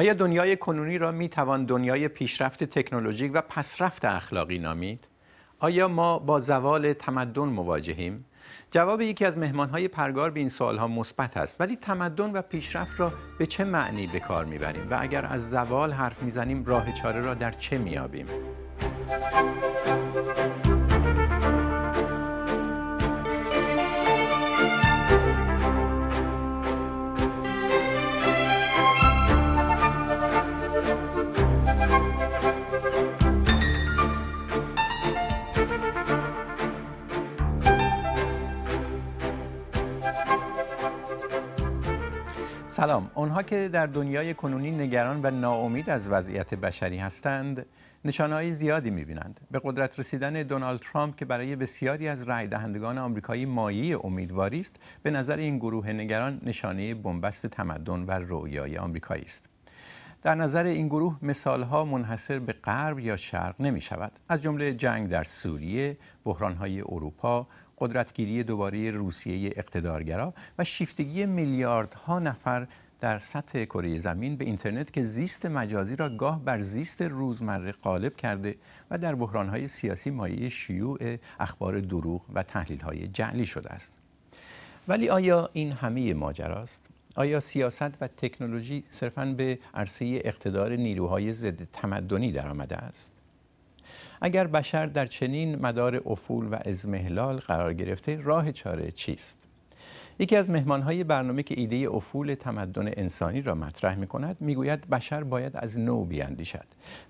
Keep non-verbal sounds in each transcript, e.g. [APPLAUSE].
آیا دنیای کنونی را می توان دنیای پیشرفت تکنولوژیک و پسرفت اخلاقی نامید؟ آیا ما با زوال تمدن مواجهیم؟ جواب یکی از مهمانهای پرگار به این ها مثبت است ولی تمدن و پیشرفت را به چه معنی به کار میبریم و اگر از زوال حرف میزنیم راه چاره را در چه آبیم؟ سلام اونها که در دنیای کنونی نگران و ناامید از وضعیت بشری هستند نشانهای زیادی میبینند. به قدرت رسیدن دونالد ترامپ که برای بسیاری از رای دهندگان آمریکایی مایه امیدواری است به نظر این گروه نگران نشانه بنبست تمدن و رویای آمریکایی است در نظر این گروه مثالها منحصر به غرب یا شرق نمی شود از جمله جنگ در سوریه بحرانهای اروپا قدرتگیری دوباره روسیه اقتدارگرا و شیفتگی میلیاردها نفر در سطح کره زمین به اینترنت که زیست مجازی را گاه بر زیست روزمره غالب کرده و در بحرانهای سیاسی مایه شیوع اخبار دروغ و تحلیلهای جعلی شده است ولی آیا این همه است؟ آیا سیاست و تکنولوژی صرفاً به عرصه اقتدار نیروهای ضد تمدنی درآمده است اگر بشر در چنین مدار افول و ازمهلال قرار گرفته راه چاره چیست؟ یکی از مهمانهای برنامه که ایده افول تمدن انسانی را مطرح می کند بشر باید از نو بیاندیشد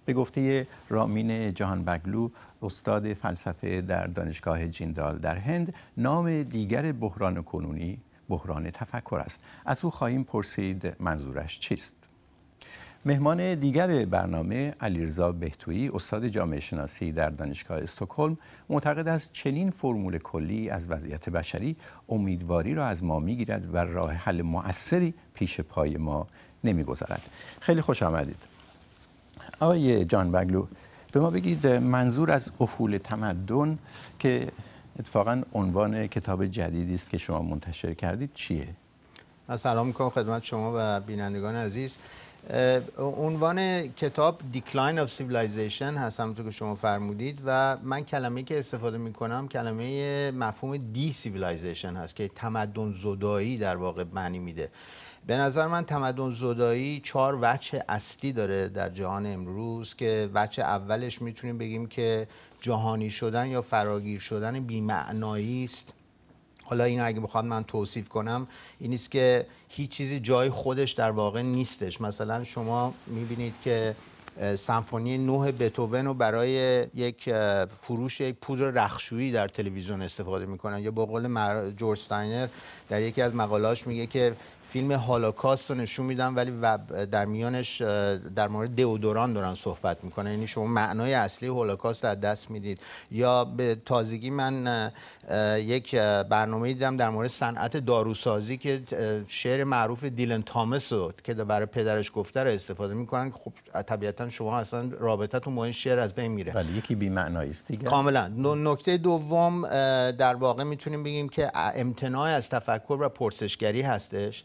به گفته رامین جهان بگلو استاد فلسفه در دانشگاه جیندال در هند نام دیگر بحران کنونی بحران تفکر است از او خواهیم پرسید منظورش چیست مهمان دیگر برنامه علیرضا بهتویی استاد جامعه شناسی در دانشگاه استکهلم معتقد است چنین فرمول کلی از وضعیت بشری امیدواری را از ما میگیرد و راه حل مؤثری پیش پای ما نمیگذارد خیلی خوش آمدید آقای جان بگلو به ما بگید منظور از افول تمدن که اتفاقا عنوان کتاب جدیدی است که شما منتشر کردید چیه؟ سلام میکنم خدمت شما و بینندگان عزیز عنوان کتاب دیکلاین of Civilization هست همونطور که شما فرمودید و من کلمه که استفاده می کنم کلمه مفهوم دی سیویلایزیشن هست که تمدن زدایی در واقع معنی میده به نظر من تمدن زدایی چهار وجه اصلی داره در جهان امروز که وجه اولش میتونیم بگیم که جهانی شدن یا فراگیر شدن بیمعنایی است حالا این اگه بخواد من توصیف کنم این نیست که هیچ چیزی جای خودش در واقع نیستش مثلا شما میبینید که سمفونی نوه بتوون رو برای یک فروش یک پودر رخشویی در تلویزیون استفاده میکنن یا با قول جورج ستاینر در یکی از مقالاش میگه که فیلم هولوکاست رو نشون میدن ولی در میانش در مورد دئودوران دارن صحبت میکنن یعنی شما معنای اصلی هولوکاست از دست میدید یا به تازگی من یک برنامه دیدم در مورد صنعت داروسازی که شعر معروف دیلن تامس رو که برای پدرش گفته رو استفاده میکنن خب طبیعتا شما اصلا رابطه با این شعر از بین میره ولی بله، یکی بی دیگه کاملا نکته دوم در واقع میتونیم بگیم که امتناع از تفکر و پرسشگری هستش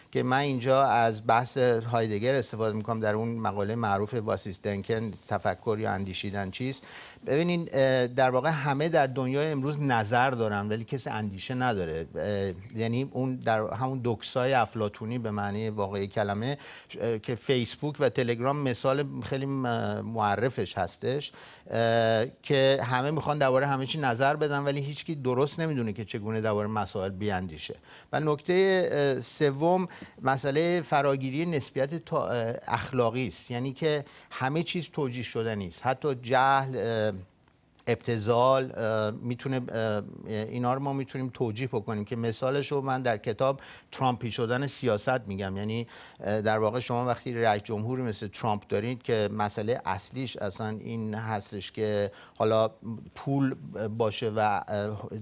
که من اینجا از بحث هایدگر استفاده میکنم در اون مقاله معروف واسیس دنکن تفکر یا اندیشیدن چیست ببینین در واقع همه در دنیا امروز نظر دارن ولی کسی اندیشه نداره یعنی اون در همون دکسای افلاتونی به معنی واقعی کلمه که فیسبوک و تلگرام مثال خیلی معرفش هستش که همه میخوان درباره همه چی نظر بدن ولی هیچکی درست نمیدونه که چگونه درباره مسائل بیاندیشه و نکته سوم مسئله فراگیری نسبیت اخلاقی است یعنی که همه چیز توجیه شده نیست حتی جهل ابتزال میتونه اینا رو ما میتونیم توجیح بکنیم که مثالش رو من در کتاب ترامپی شدن سیاست میگم یعنی در واقع شما وقتی رئیس جمهوری مثل ترامپ دارید که مسئله اصلیش اصلا این هستش که حالا پول باشه و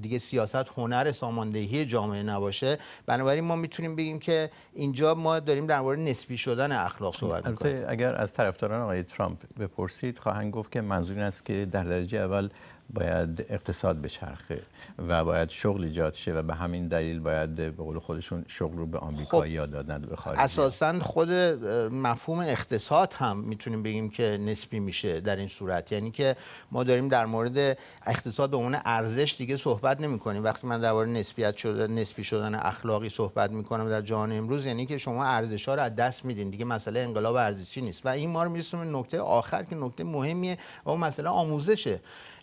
دیگه سیاست هنر ساماندهی جامعه نباشه بنابراین ما میتونیم بگیم که اینجا ما داریم در مورد نسبی شدن اخلاق خب، صحبت میکنیم اگر از طرفداران آقای ترامپ بپرسید خواهند گفت که منظور است که در درجه اول باید اقتصاد بچرخه و باید شغل ایجاد شه و به همین دلیل باید به قول خودشون شغل رو به آمریکایی خب دادن به خارج اساسا خود مفهوم اقتصاد هم میتونیم بگیم که نسبی میشه در این صورت یعنی که ما داریم در مورد اقتصاد به عنوان ارزش دیگه صحبت نمی کنیم وقتی من درباره نسبیت شده نسبی شدن اخلاقی صحبت میکنم در جهان امروز یعنی که شما ارزش ها رو از دست میدین دیگه مسئله انقلاب ارزشی نیست و این ما رو میرسونه نکته آخر که نکته مهمیه و اون مسئله آموزشه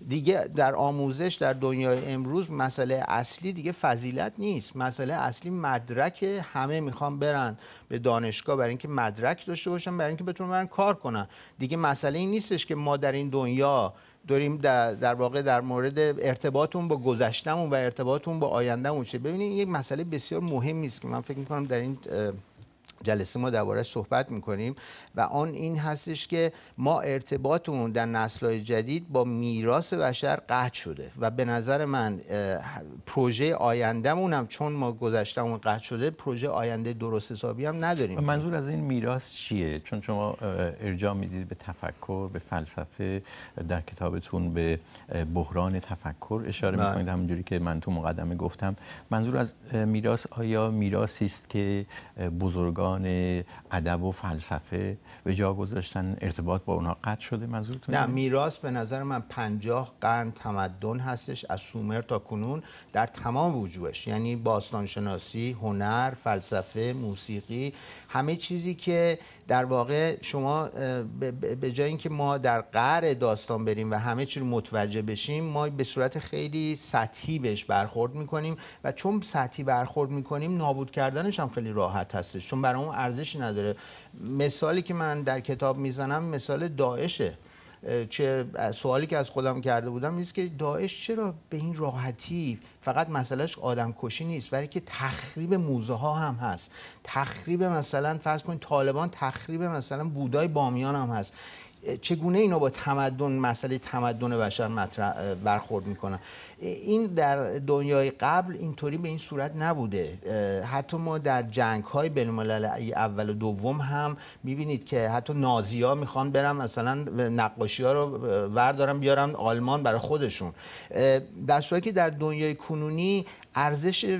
دیگه در آموزش در دنیای امروز مسئله اصلی دیگه فضیلت نیست مسئله اصلی مدرک همه میخوان برن به دانشگاه برای اینکه مدرک داشته باشن برای اینکه بتونن برن کار کنن دیگه مسئله این نیستش که ما در این دنیا داریم در, در واقع در مورد ارتباطمون با گذشتمون و ارتباطمون با آیندهمون چه ببینید یک مسئله بسیار مهمی است که من فکر کنم در این جلسه ما درباره صحبت میکنیم و آن این هستش که ما ارتباطمون در نسلهای جدید با میراث بشر قطع شده و به نظر من پروژه آیندهمون هم چون ما گذشتهمون قطع شده پروژه آینده درست حسابی هم نداریم منظور از این میراث چیه چون شما ارجاع میدید به تفکر به فلسفه در کتابتون به بحران تفکر اشاره بله. میکنید همونجوری که من تو مقدمه گفتم منظور از میراث آیا میراثی است که بزرگان ادب و فلسفه به جا گذاشتن ارتباط با اونها قطع شده منظورتون نه میراث به نظر من پنجاه قرن تمدن هستش از سومر تا کنون در تمام وجوهش یعنی باستانشناسی هنر فلسفه موسیقی همه چیزی که در واقع شما به جای اینکه ما در قعر داستان بریم و همه چی رو متوجه بشیم ما به صورت خیلی سطحی بهش برخورد میکنیم و چون سطحی برخورد میکنیم نابود کردنش هم خیلی راحت هستش چون برای اون ارزشی نداره مثالی که من در کتاب میزنم مثال داعشه چه سوالی که از خودم کرده بودم نیست که داعش چرا به این راحتی فقط مسئلهش آدم کشی نیست ولی که تخریب موزه ها هم هست تخریب مثلا فرض کنید طالبان تخریب مثلا بودای بامیان هم هست چگونه اینا با تمدن مسئله تمدن بشر مطرح برخورد میکنن این در دنیای قبل اینطوری به این صورت نبوده حتی ما در جنگ های بین اول و دوم هم میبینید که حتی نازی ها میخوان برم مثلا نقاشی ها رو وردارم بیارم آلمان برای خودشون در صورتی که در دنیای کنونی ارزش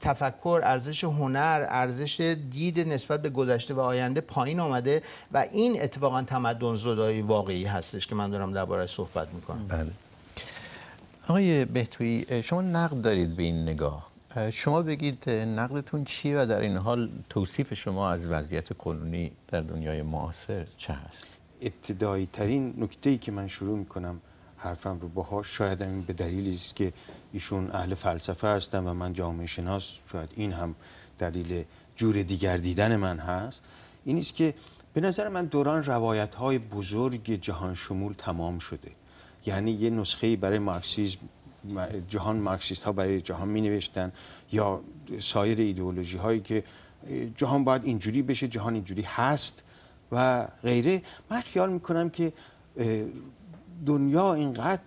تفکر ارزش هنر ارزش دید نسبت به گذشته و آینده پایین آمده و این اتفاقا تمدن زدایی واقعی هستش که من دارم درباره صحبت میکنم بله آقای بهتویی شما نقد دارید به این نگاه شما بگید نقدتون چیه و در این حال توصیف شما از وضعیت کنونی در دنیای معاصر چه هست؟ ابتدایی ترین نکته ای که من شروع میکنم حرفم رو باها شاید این به دلیلی است که ایشون اهل فلسفه هستن و من جامعه شناس شاید این هم دلیل جور دیگر دیدن من هست این نیست که به نظر من دوران روایت های بزرگ جهان شمول تمام شده یعنی یه نسخه برای مارکسیزم جهان مارکسیست ها برای جهان می نوشتن یا سایر ایدئولوژی هایی که جهان باید اینجوری بشه جهان اینجوری هست و غیره من خیال می کنم که دنیا اینقدر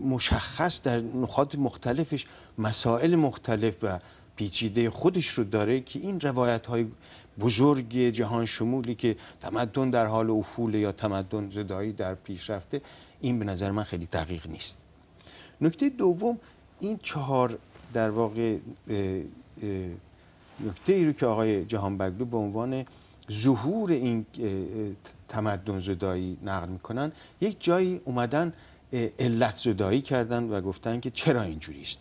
مشخص در نقاط مختلفش مسائل مختلف و پیچیده خودش رو داره که این روایت های بزرگ جهان شمولی که تمدن در حال افول یا تمدن زدایی در پیش رفته این به نظر من خیلی دقیق نیست نکته دوم این چهار در واقع نکته ای رو که آقای جهان بگلو به عنوان ظهور این تمدن زدایی نقل میکنن یک جایی اومدن علت زدایی کردن و گفتن که چرا اینجوری است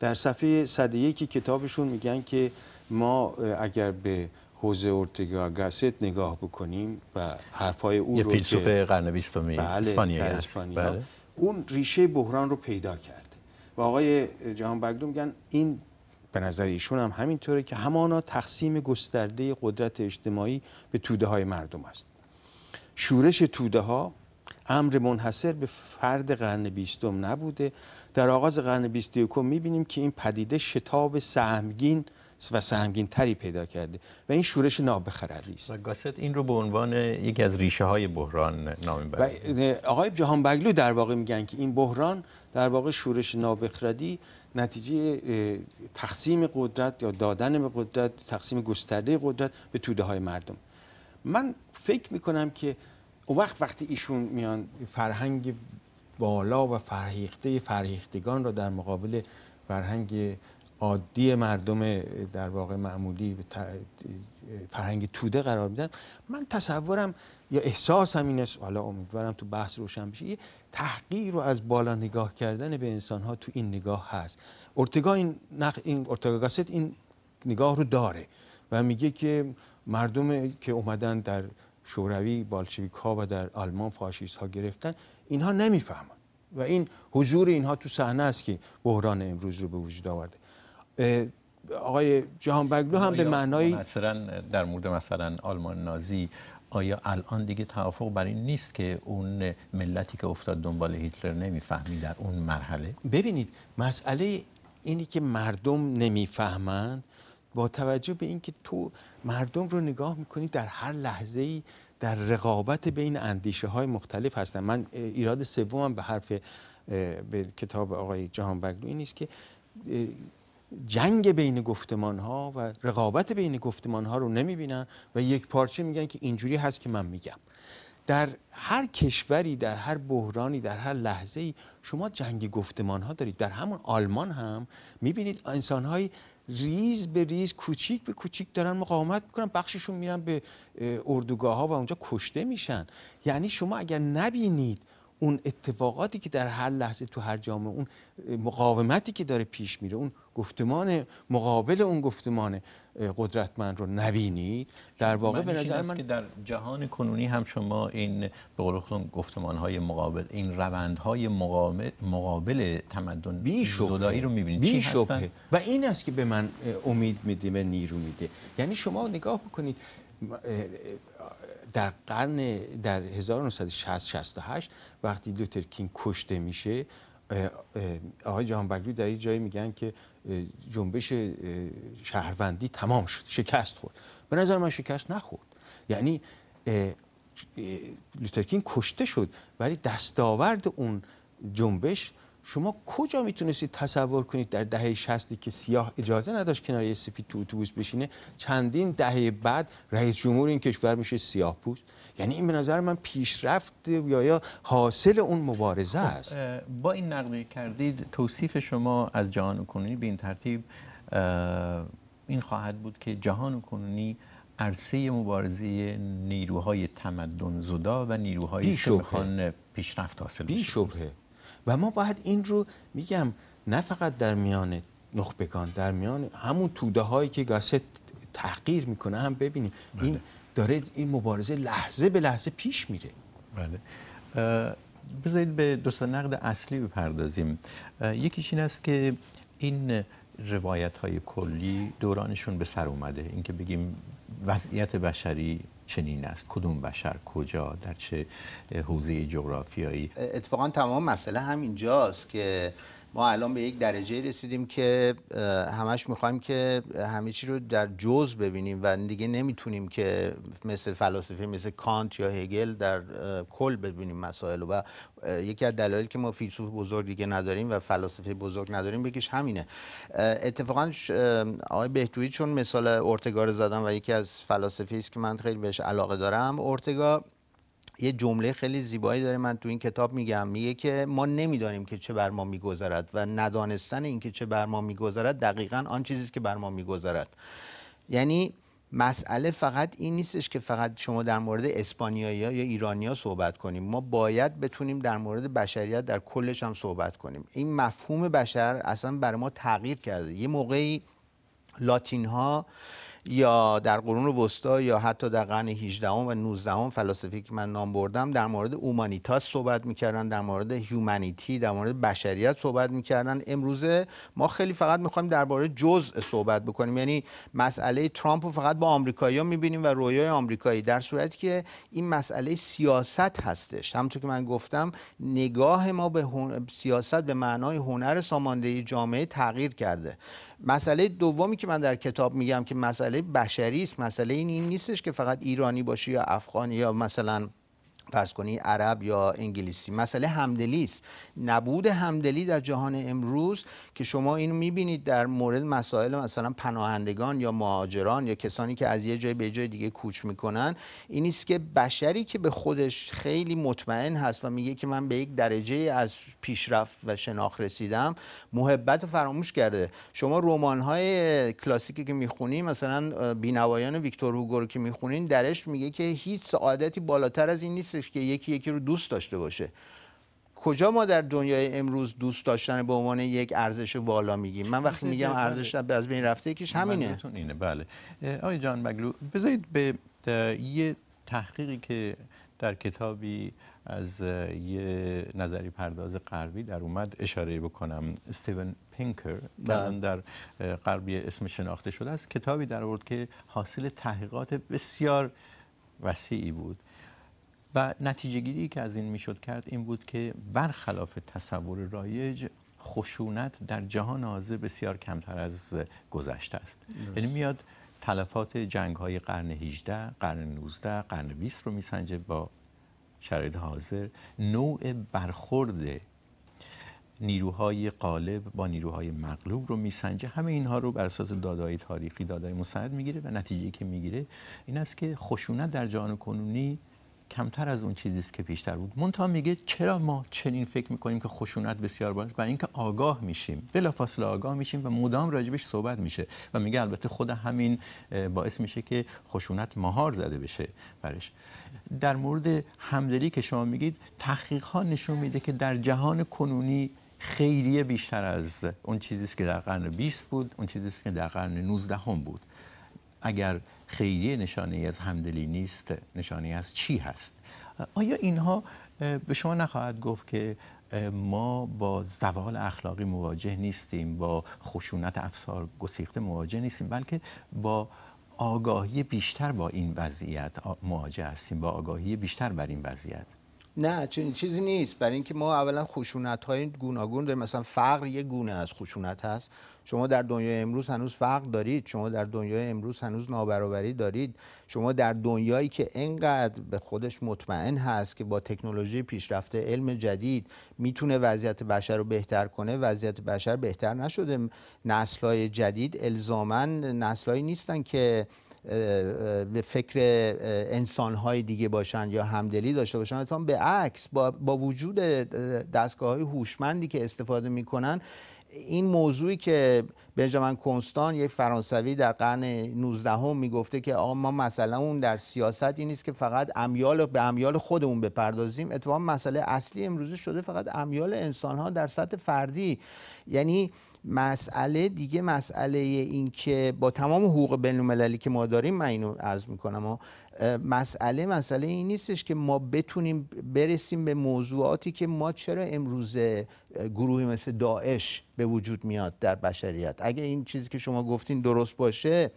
در صفحه 101 کتابشون میگن که ما اگر به حوزه اورتگا گاست نگاه بکنیم و حرفای او یه فیلسوف قرن 20 بله بله،, بله. اون ریشه بحران رو پیدا کرد و آقای جهان بگدون میگن این به نظر ایشون هم همینطوره که همانا تقسیم گسترده قدرت اجتماعی به توده های مردم است شورش توده ها امر منحصر به فرد قرن بیستم نبوده در آغاز قرن بیست کم میبینیم که این پدیده شتاب سهمگین و سهمگین تری پیدا کرده و این شورش نابخردی است و گاست این رو به عنوان یکی از ریشه های بحران نام برده آقای جهان بگلو در واقع میگن که این بحران در واقع شورش نابخردی نتیجه تقسیم قدرت یا دادن به قدرت تقسیم گسترده قدرت به توده های مردم من فکر کنم که اون وقت وقتی ایشون میان فرهنگ بالا و فرهیخته فرهیختگان را در مقابل فرهنگ عادی مردم در واقع معمولی فرهنگ توده قرار میدن من تصورم یا احساسم این است حالا امیدوارم تو بحث روشن بشه تحقیر رو از بالا نگاه کردن به انسان ها تو این نگاه هست ارتگا این نق... این این نگاه رو داره و میگه که مردم که اومدن در شوروی بالشویک ها و در آلمان فاشیست ها گرفتن اینها نمیفهمند و این حضور اینها تو صحنه است که بحران امروز رو به وجود آورده آقای جهان بگلو هم به معنای مثلا در مورد مثلا آلمان نازی آیا الان دیگه توافق بر این نیست که اون ملتی که افتاد دنبال هیتلر نمیفهمی در اون مرحله ببینید مسئله اینی که مردم نمیفهمند با توجه به اینکه تو مردم رو نگاه میکنی در هر لحظه ای در رقابت بین اندیشه های مختلف هستن من ایراد سومم به حرف به کتاب آقای جهان بگلو نیست که جنگ بین گفتمان ها و رقابت بین گفتمان ها رو نمیبینن و یک پارچه میگن که اینجوری هست که من میگم در هر کشوری در هر بحرانی در هر لحظه شما جنگ گفتمان ها دارید در همون آلمان هم میبینید انسان های ریز به ریز کوچیک به کوچیک دارن مقاومت میکنن بخششون میرن به اردوگاه ها و اونجا کشته میشن یعنی شما اگر نبینید اون اتفاقاتی که در هر لحظه تو هر جامعه اون مقاومتی که داره پیش میره اون گفتمان مقابل اون گفتمان قدرتمند رو نبینید در واقع به نظر من که در جهان کنونی هم شما این به قول گفتمان های مقابل این روند های مقابل, مقابل تمدن بیشدایی رو میبینید بی شبه. و این است که به من امید میده و نیرو میده یعنی شما نگاه بکنید در قرن در 1960 68 وقتی لوترکین کشته میشه آقای جهان در این جایی میگن که جنبش شهروندی تمام شد شکست خورد به نظر من شکست نخورد یعنی لوترکین کشته شد ولی دستاورد اون جنبش شما کجا میتونستید تصور کنید در دهه 60 که سیاه اجازه نداشت کنار یه سفید تو اتوبوس بشینه چندین دهه بعد رئیس جمهور این کشور میشه سیاه پوست یعنی این به نظر من پیشرفت یا یا حاصل اون مبارزه خب، است با این نقدی کردید توصیف شما از جهان کنونی به این ترتیب این خواهد بود که جهان کنونی عرصه مبارزه نیروهای تمدن زدا و نیروهای سمخان پیشرفت حاصل بی و ما باید این رو میگم نه فقط در میان نخبگان در میان همون توده هایی که گاست تحقیر میکنه هم ببینیم بله. این داره این مبارزه لحظه به لحظه پیش میره بله بذارید به دو نقد اصلی بپردازیم یکیش این است که این روایت های کلی دورانشون به سر اومده اینکه بگیم وضعیت بشری چنین است کدوم بشر کجا در چه حوزه جغرافیایی اتفاقا تمام مسئله جاست که ما الان به یک درجه رسیدیم که همش میخوایم که همه چی رو در جز ببینیم و دیگه نمیتونیم که مثل فلاسفه مثل کانت یا هگل در کل ببینیم مسائل و یکی از دلایلی که ما فیلسوف بزرگ دیگه نداریم و فلاسفه بزرگ نداریم بگیش همینه اتفاقا آقای بهتویی چون مثال اورتگا رو زدم و یکی از فلاسفه است که من خیلی بهش علاقه دارم اورتگا یه جمله خیلی زیبایی داره من تو این کتاب میگم میگه که ما نمیدانیم که چه بر ما میگذرد و ندانستن اینکه چه بر ما میگذرد دقیقا آن چیزی که بر ما میگذرد یعنی مسئله فقط این نیستش که فقط شما در مورد اسپانیایی یا ایرانیا صحبت کنیم ما باید بتونیم در مورد بشریت در کلش هم صحبت کنیم این مفهوم بشر اصلا بر ما تغییر کرده یه موقعی لاتین ها یا در قرون وسطا یا حتی در قرن 18 و 19 فلاسفه که من نام بردم در مورد اومانیتاس صحبت میکردن در مورد هیومانیتی در مورد بشریت صحبت میکردن امروزه ما خیلی فقط میخوایم درباره جزء صحبت بکنیم یعنی مسئله ترامپ رو فقط با آمریکایی‌ها میبینیم و رویای آمریکایی در صورتی که این مسئله سیاست هستش همونطور که من گفتم نگاه ما به سیاست به معنای هنر ساماندهی جامعه تغییر کرده مسئله دومی که من در کتاب میگم که مسئله بشری است مسئله این, این نیستش که فقط ایرانی باشه یا افغانی یا مثلا فرض کنی عرب یا انگلیسی مسئله همدلی است نبود همدلی در جهان امروز که شما اینو میبینید در مورد مسائل مثلا پناهندگان یا مهاجران یا کسانی که از یه جای به جای دیگه کوچ میکنن این است که بشری که به خودش خیلی مطمئن هست و میگه که من به یک درجه از پیشرفت و شناخت رسیدم محبت رو فراموش کرده شما رمان های کلاسیکی که میخونی مثلا بینوایان ویکتور هوگو رو که میخونین درش میگه که هیچ سعادتی بالاتر از این نیست که یکی یکی رو دوست داشته باشه کجا ما در دنیای امروز دوست داشتن به عنوان یک ارزش والا میگیم من وقتی میگم بله. ارزش از بین رفته یکیش همینه اینه بله آقای جان مگلو بذارید به یه تحقیقی که در کتابی از یه نظری پرداز غربی در اومد اشاره بکنم استیون پینکر بله. در غربی اسم شناخته شده است کتابی در آورد که حاصل تحقیقات بسیار وسیعی بود و نتیجه گیری که از این میشد کرد این بود که برخلاف تصور رایج خشونت در جهان حاضر بسیار کمتر از گذشته است یعنی میاد تلفات جنگ های قرن 18 قرن 19 قرن 20 رو میسنجه با شرایط حاضر نوع برخورد نیروهای قالب با نیروهای مغلوب رو میسنجه همه اینها رو بر اساس دادای تاریخی دادای مساعد میگیره و نتیجه که میگیره این است که خشونت در جهان کنونی کمتر از اون چیزی است که بیشتر بود مونتا میگه چرا ما چنین فکر میکنیم که خشونت بسیار بالاست برای اینکه آگاه میشیم بلافاصله آگاه میشیم و مدام راجبش صحبت میشه و میگه البته خود همین باعث میشه که خشونت مهار زده بشه برش در مورد همدلی که شما میگید تحقیق ها نشون میده که در جهان کنونی خیلی بیشتر از اون چیزی که در قرن 20 بود اون چیزی که در قرن 19 بود اگر خیلی نشانه از همدلی نیست نشانه از چی هست آیا اینها به شما نخواهد گفت که ما با زوال اخلاقی مواجه نیستیم با خشونت افسار گسیخته مواجه نیستیم بلکه با آگاهی بیشتر با این وضعیت مواجه هستیم با آگاهی بیشتر بر این وضعیت نه چنین چیزی نیست برای اینکه ما اولا خشونت های گوناگون داریم مثلا فقر یه گونه از خشونت هست شما در دنیای امروز هنوز فقر دارید شما در دنیای امروز هنوز نابرابری دارید شما در دنیایی که انقدر به خودش مطمئن هست که با تکنولوژی پیشرفته علم جدید میتونه وضعیت بشر رو بهتر کنه وضعیت بشر بهتر نشده های جدید الزاما نسلایی نیستن که به فکر انسانهای دیگه باشن یا همدلی داشته باشن اتفاقا به عکس با, وجود دستگاه های هوشمندی که استفاده میکنن این موضوعی که بنجامین کنستان یک فرانسوی در قرن 19 هم میگفته که آقا ما مثلا اون در سیاست این نیست که فقط امیال به امیال خودمون بپردازیم اتفاقا مسئله اصلی امروزه شده فقط امیال انسان ها در سطح فردی یعنی مسئله دیگه مسئله این که با تمام حقوق بین المللی که ما داریم من اینو عرض میکنم و مسئله مسئله این نیستش که ما بتونیم برسیم به موضوعاتی که ما چرا امروز گروهی مثل داعش به وجود میاد در بشریت اگه این چیزی که شما گفتین درست باشه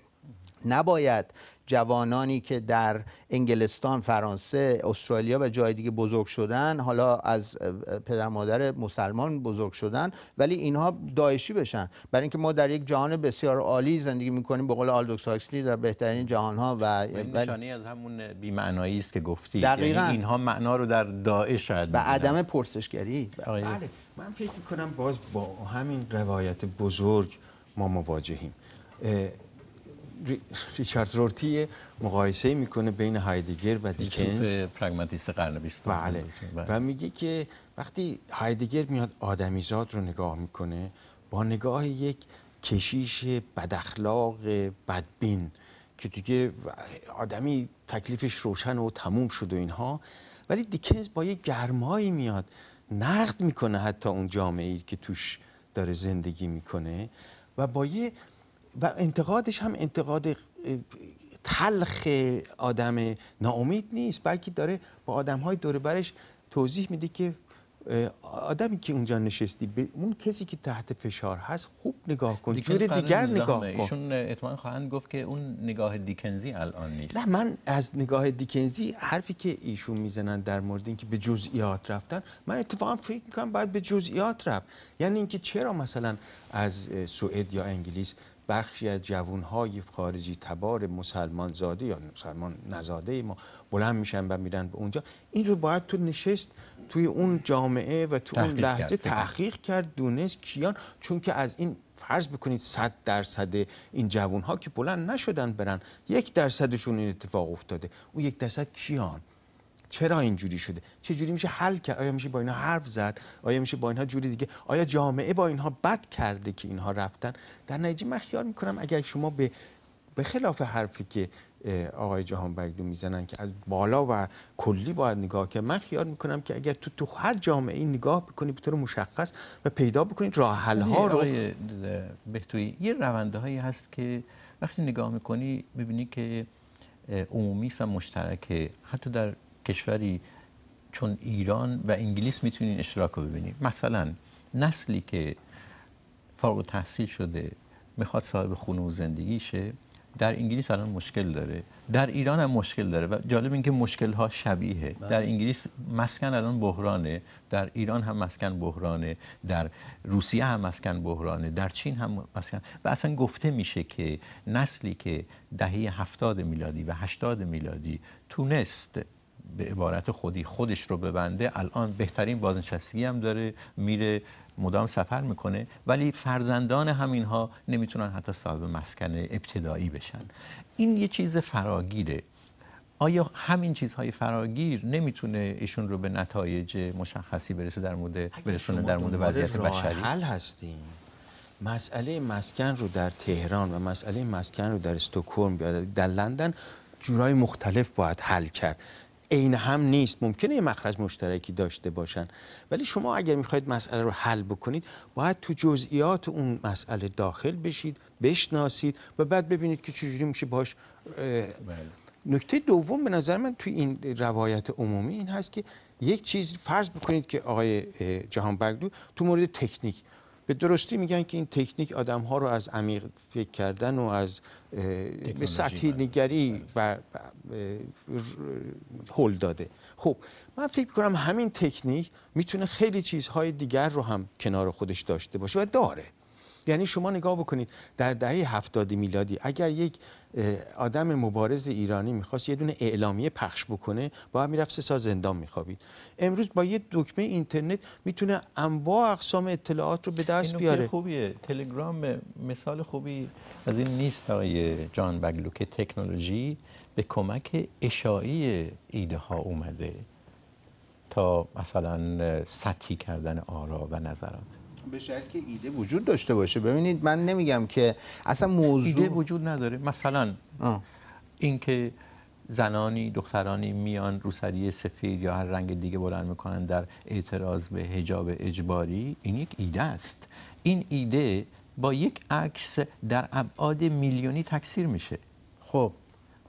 نباید جوانانی که در انگلستان، فرانسه، استرالیا و جای دیگه بزرگ شدن حالا از پدر مادر مسلمان بزرگ شدن ولی اینها داعشی بشن برای اینکه ما در یک جهان بسیار عالی زندگی میکنیم به قول آلدوکس هاکسلی در بهترین جهان ها و نشانه از همون بی‌معنایی است که گفتی یعنی دقیقا یعنی اینها معنا رو در داعش شاید به عدم پرسشگری بله من فکر کنم باز با همین روایت بزرگ ما مواجهیم ریچارد رورتی مقایسه میکنه بین هایدگر و دیکنز پرگماتیست قرن بله. بله و میگه که وقتی هایدگر میاد آدمیزاد رو نگاه میکنه با نگاه یک کشیش بداخلاق بدبین که دیگه آدمی تکلیفش روشن و تموم شد و اینها ولی دیکنز با یه گرمایی میاد نقد میکنه حتی اون جامعه ای که توش داره زندگی میکنه و با یه و انتقادش هم انتقاد تلخ آدم ناامید نیست بلکه داره با آدم های دوره برش توضیح میده که آدمی که اونجا نشستی به اون کسی که تحت فشار هست خوب نگاه کن جور دیگر نگاه کن ایشون اطمان خواهند گفت که اون نگاه دیکنزی الان نیست نه من از نگاه دیکنزی حرفی که ایشون میزنن در مورد اینکه به جزئیات رفتن من اتفاقا فکر میکنم باید به جزئیات رفت یعنی اینکه چرا مثلا از سوئد یا انگلیس بخشی از جوانهای خارجی تبار مسلمان زاده یا مسلمان نزاده ما بلند میشن و میرن به اونجا این رو باید تو نشست توی اون جامعه و تو اون لحظه تحقیق کرد دونست کیان چون که از این فرض بکنید صد درصد این جوانها که بلند نشدن برن یک درصدشون این اتفاق افتاده اون یک درصد کیان چرا اینجوری شده چه جوری میشه حل کرد آیا میشه با اینها حرف زد آیا میشه با اینها جوری دیگه آیا جامعه با اینها بد کرده که اینها رفتن در نتیجه من خیال میکنم اگر شما به خلاف حرفی که آقای جهان بگدو میزنن که از بالا و کلی باید نگاه کرد من خیال میکنم که اگر تو تو هر جامعه این نگاه بکنی به طور مشخص و پیدا بکنید راه حل ها رو بهتوی یه رونده هایی هست که وقتی نگاه میکنی میبینی که عمومی و مشترکه حتی در کشوری چون ایران و انگلیس میتونین اشتراک رو ببینیم مثلا نسلی که فارغ تحصیل شده میخواد صاحب خونه و زندگی شه در انگلیس الان مشکل داره در ایران هم مشکل داره و جالب این که مشکل ها شبیه بله. در انگلیس مسکن الان بحرانه در ایران هم مسکن بحرانه در روسیه هم مسکن بحرانه در چین هم مسکن و اصلا گفته میشه که نسلی که دهه هفتاد میلادی و هشتاد میلادی تونست به عبارت خودی خودش رو ببنده الان بهترین بازنشستگی هم داره میره مدام سفر میکنه ولی فرزندان همینها نمیتونن حتی صاحب مسکن ابتدایی بشن این یه چیز فراگیره آیا همین چیزهای فراگیر نمیتونه ایشون رو به نتایج مشخصی برسه در مورد برسونه در مورد وضعیت بشری حل هستیم مسئله مسکن رو در تهران و مسئله مسکن رو در استکهلم در لندن جورای مختلف باید حل کرد این هم نیست ممکنه یه مخرج مشترکی داشته باشن ولی شما اگر میخواید مسئله رو حل بکنید باید تو جزئیات اون مسئله داخل بشید بشناسید و بعد ببینید که چجوری میشه باش بله. نکته دوم به نظر من تو این روایت عمومی این هست که یک چیز فرض بکنید که آقای جهان بگلو تو مورد تکنیک به درستی میگن که این تکنیک آدم ها رو از عمیق فکر کردن و از به سطحی نگری هل بله. داده خب من فکر کنم همین تکنیک میتونه خیلی چیزهای دیگر رو هم کنار خودش داشته باشه و داره یعنی شما نگاه بکنید در دهه هفتاد میلادی اگر یک آدم مبارز ایرانی میخواست یه دونه اعلامیه پخش بکنه باید میرفت سه سال زندان میخوابید امروز با یه دکمه اینترنت میتونه انواع اقسام اطلاعات رو به دست بیاره خوبیه تلگرام مثال خوبی از این نیست آقای جان بگلو که تکنولوژی به کمک اشاعی ایده ها اومده تا مثلا سطحی کردن آرا و نظرات به شرط که ایده وجود داشته باشه ببینید من نمیگم که اصلا موضوع ایده وجود نداره مثلا اینکه زنانی دخترانی میان روسری سفید یا هر رنگ دیگه بلند میکنن در اعتراض به هجاب اجباری این یک ایده است این ایده با یک عکس در ابعاد میلیونی تکثیر میشه خب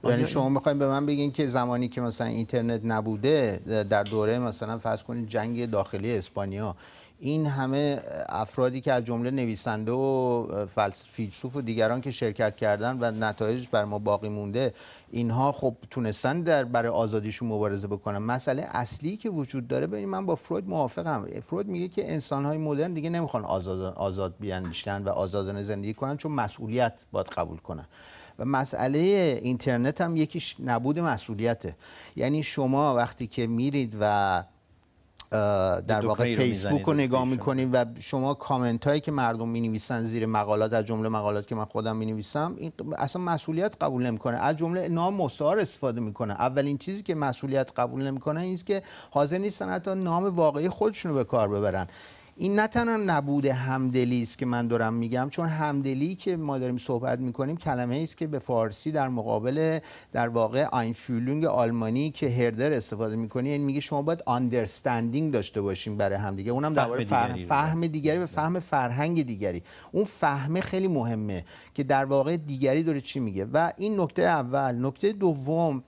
یعنی شما میخواین به من بگین که زمانی که مثلا اینترنت نبوده در دوره مثلا فرض کنید جنگ داخلی اسپانیا این همه افرادی که از جمله نویسنده و فیلسوف و دیگران که شرکت کردن و نتایجش بر ما باقی مونده اینها خب تونستن در برای آزادیشون مبارزه بکنن مسئله اصلی که وجود داره ببین من با فروید موافقم فروید میگه که انسانهای مدرن دیگه نمیخوان آزاد آزاد و آزادانه زندگی کنن چون مسئولیت باید قبول کنن و مسئله اینترنت هم یکیش نبود مسئولیته یعنی شما وقتی که میرید و در واقع فیسبوک رو نگاه میکنیم و شما کامنت هایی که مردم می نویسن زیر مقالات از جمله مقالات که من خودم می نویسم این اصلا مسئولیت قبول نمیکنه از جمله نام مستعار استفاده میکنه اولین چیزی که مسئولیت قبول نمیکنه این که حاضر نیستن حتی نام واقعی خودشون رو به کار ببرن این نه تنها نبود همدلی است که من دارم میگم چون همدلی که ما داریم صحبت میکنیم کلمه است که به فارسی در مقابل در واقع فیلینگ آلمانی که هردر استفاده میکنه یعنی میگه شما باید آندرستندینگ داشته باشیم برای همدیگه اونم فهم, فهم دیگری و بله. فهم فرهنگ دیگری اون فهمه خیلی مهمه که در واقع دیگری داره چی میگه و این نکته اول نکته دوم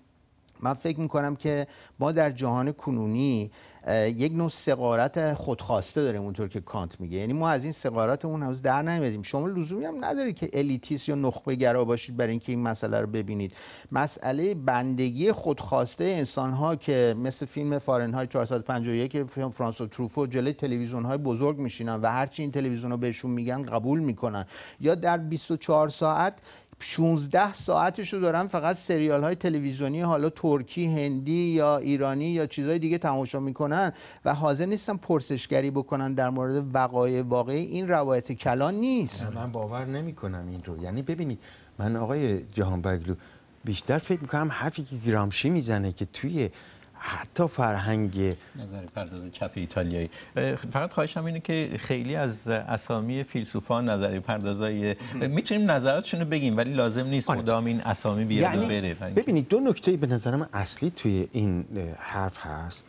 من فکر میکنم که ما در جهان کنونی یک نوع سقارت خودخواسته داره اونطور که کانت میگه یعنی ما از این سقارت اون هنوز در نمیدیم شما لزومی هم نداره که الیتیس یا نخبه گرا باشید برای اینکه این مسئله رو ببینید مسئله بندگی خودخواسته انسان ها که مثل فیلم فارنهای 451 فرانسو تروفو جلوی تلویزیون های بزرگ میشینن و هرچی این تلویزیون رو بهشون میگن قبول میکنن یا در 24 ساعت 16 ساعتش رو دارن فقط سریال های تلویزیونی حالا ترکی، هندی یا ایرانی یا چیزهای دیگه تماشا میکنن و حاضر نیستن پرسشگری بکنن در مورد وقایع واقعی این روایت کلان نیست من باور نمیکنم این رو یعنی ببینید من آقای جهان بگلو بیشتر فکر میکنم حرفی که گرامشی میزنه که توی حتی فرهنگ نظری پردازی چپ ایتالیایی فقط خواهشم اینه که خیلی از اسامی فیلسوفان نظری پردازی میتونیم نظراتشون رو بگیم ولی لازم نیست آره. مدام این اسامی بیاد یعنی بره ببینید دو نکته به نظرم اصلی توی این حرف هست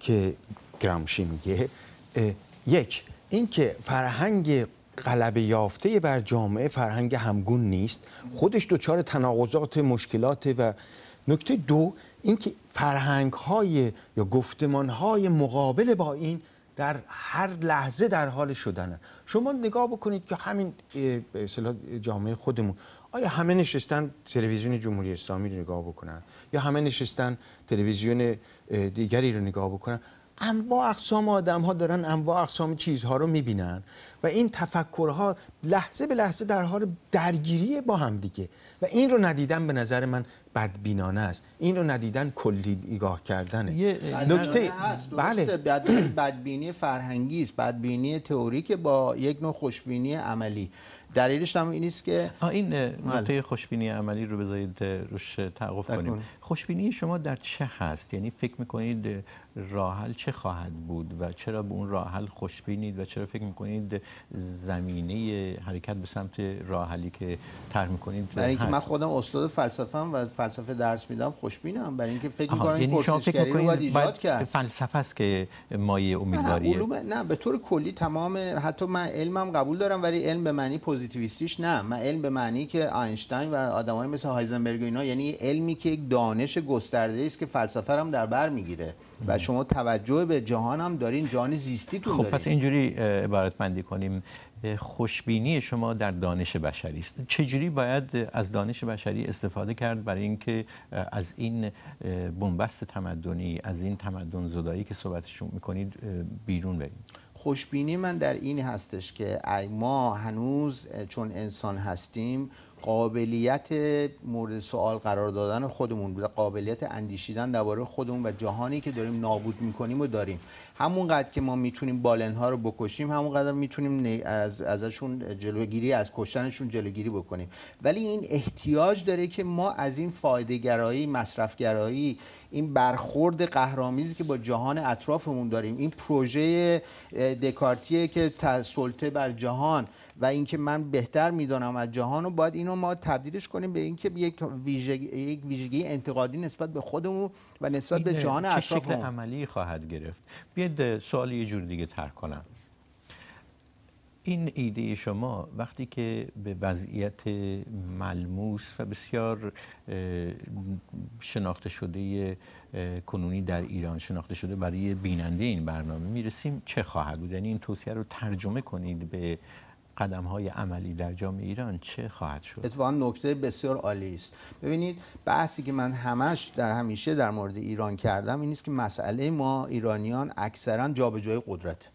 که گرامشی میگه یک اینکه فرهنگ قلب یافته بر جامعه فرهنگ همگون نیست خودش دوچار تناقضات مشکلات و نکته دو اینکه فرهنگ های یا گفتمان های مقابل با این در هر لحظه در حال شدنه شما نگاه بکنید که همین به جامعه خودمون آیا همه نشستن تلویزیون جمهوری اسلامی رو نگاه بکنن یا همه نشستن تلویزیون دیگری رو نگاه بکنن انواع اقسام آدم ها دارن انواع اقسام چیزها رو میبینن و این تفکرها لحظه به لحظه در حال درگیری با هم دیگه و این رو ندیدن به نظر من بدبینانه است این رو ندیدن کلی نگاه کردنه نکته بله بدبینی فرهنگی است بدبینی تئوریک با یک نوع خوشبینی عملی دلیلش هم این است که این نکته بله. خوشبینی عملی رو بذارید روش توقف کنیم خوشبینی شما در چه هست یعنی فکر می‌کنید راحل چه خواهد بود و چرا به اون راحل خوشبینید و چرا فکر میکنید زمینه حرکت به سمت راحلی که طرح میکنید برای اینکه من خودم استاد فلسفه و فلسفه درس میدم خوشبینم برای اینکه فکر میکنم یعنی پرسشگری رو باید ایجاد کرد فلسفه است که مایه امیدواریه نه, نه, به طور کلی تمام حتی من علمم قبول دارم ولی علم به معنی پوزیتیویستیش نه من علم به معنی که آینشتاین و آدمای مثل هایزنبرگ و اینا یعنی علمی که یک دانش گسترده است که فلسفه هم در بر میگیره و شما توجه به جهان هم دارین جهان زیستی تو خب پس اینجوری عبارت بندی کنیم خوشبینی شما در دانش بشری است چجوری باید از دانش بشری استفاده کرد برای اینکه از این بنبست تمدنی از این تمدن زدایی که صحبتشون میکنید بیرون بریم خوشبینی من در این هستش که ما هنوز چون انسان هستیم قابلیت مورد سوال قرار دادن خودمون بوده قابلیت اندیشیدن درباره خودمون و جهانی که داریم نابود میکنیم و داریم همونقدر که ما میتونیم ها رو بکشیم همونقدر میتونیم از ازشون جلوگیری از کشتنشون جلوگیری بکنیم ولی این احتیاج داره که ما از این فایده گرایی مصرف گرایی این برخورد قهرامیزی که با جهان اطرافمون داریم این پروژه دکارتیه که سلطه بر جهان و اینکه من بهتر میدانم از جهان رو باید اینو ما تبدیلش کنیم به اینکه یک ویژگی یک ویژگی انتقادی نسبت به خودمون و نسبت به جهان اطرافمون شکل عملی خواهد گرفت بیاید سوال یه جور دیگه تر کنم این ایده شما وقتی که به وضعیت ملموس و بسیار شناخته شده کنونی در ایران شناخته شده برای بیننده این برنامه میرسیم چه خواهد بود یعنی این توصیه رو ترجمه کنید به قدم های عملی در جامعه ایران چه خواهد شد اتفاقا نکته بسیار عالی است ببینید بحثی که من همش در همیشه در مورد ایران کردم این نیست که مسئله ما ایرانیان اکثرا جابجایی قدرت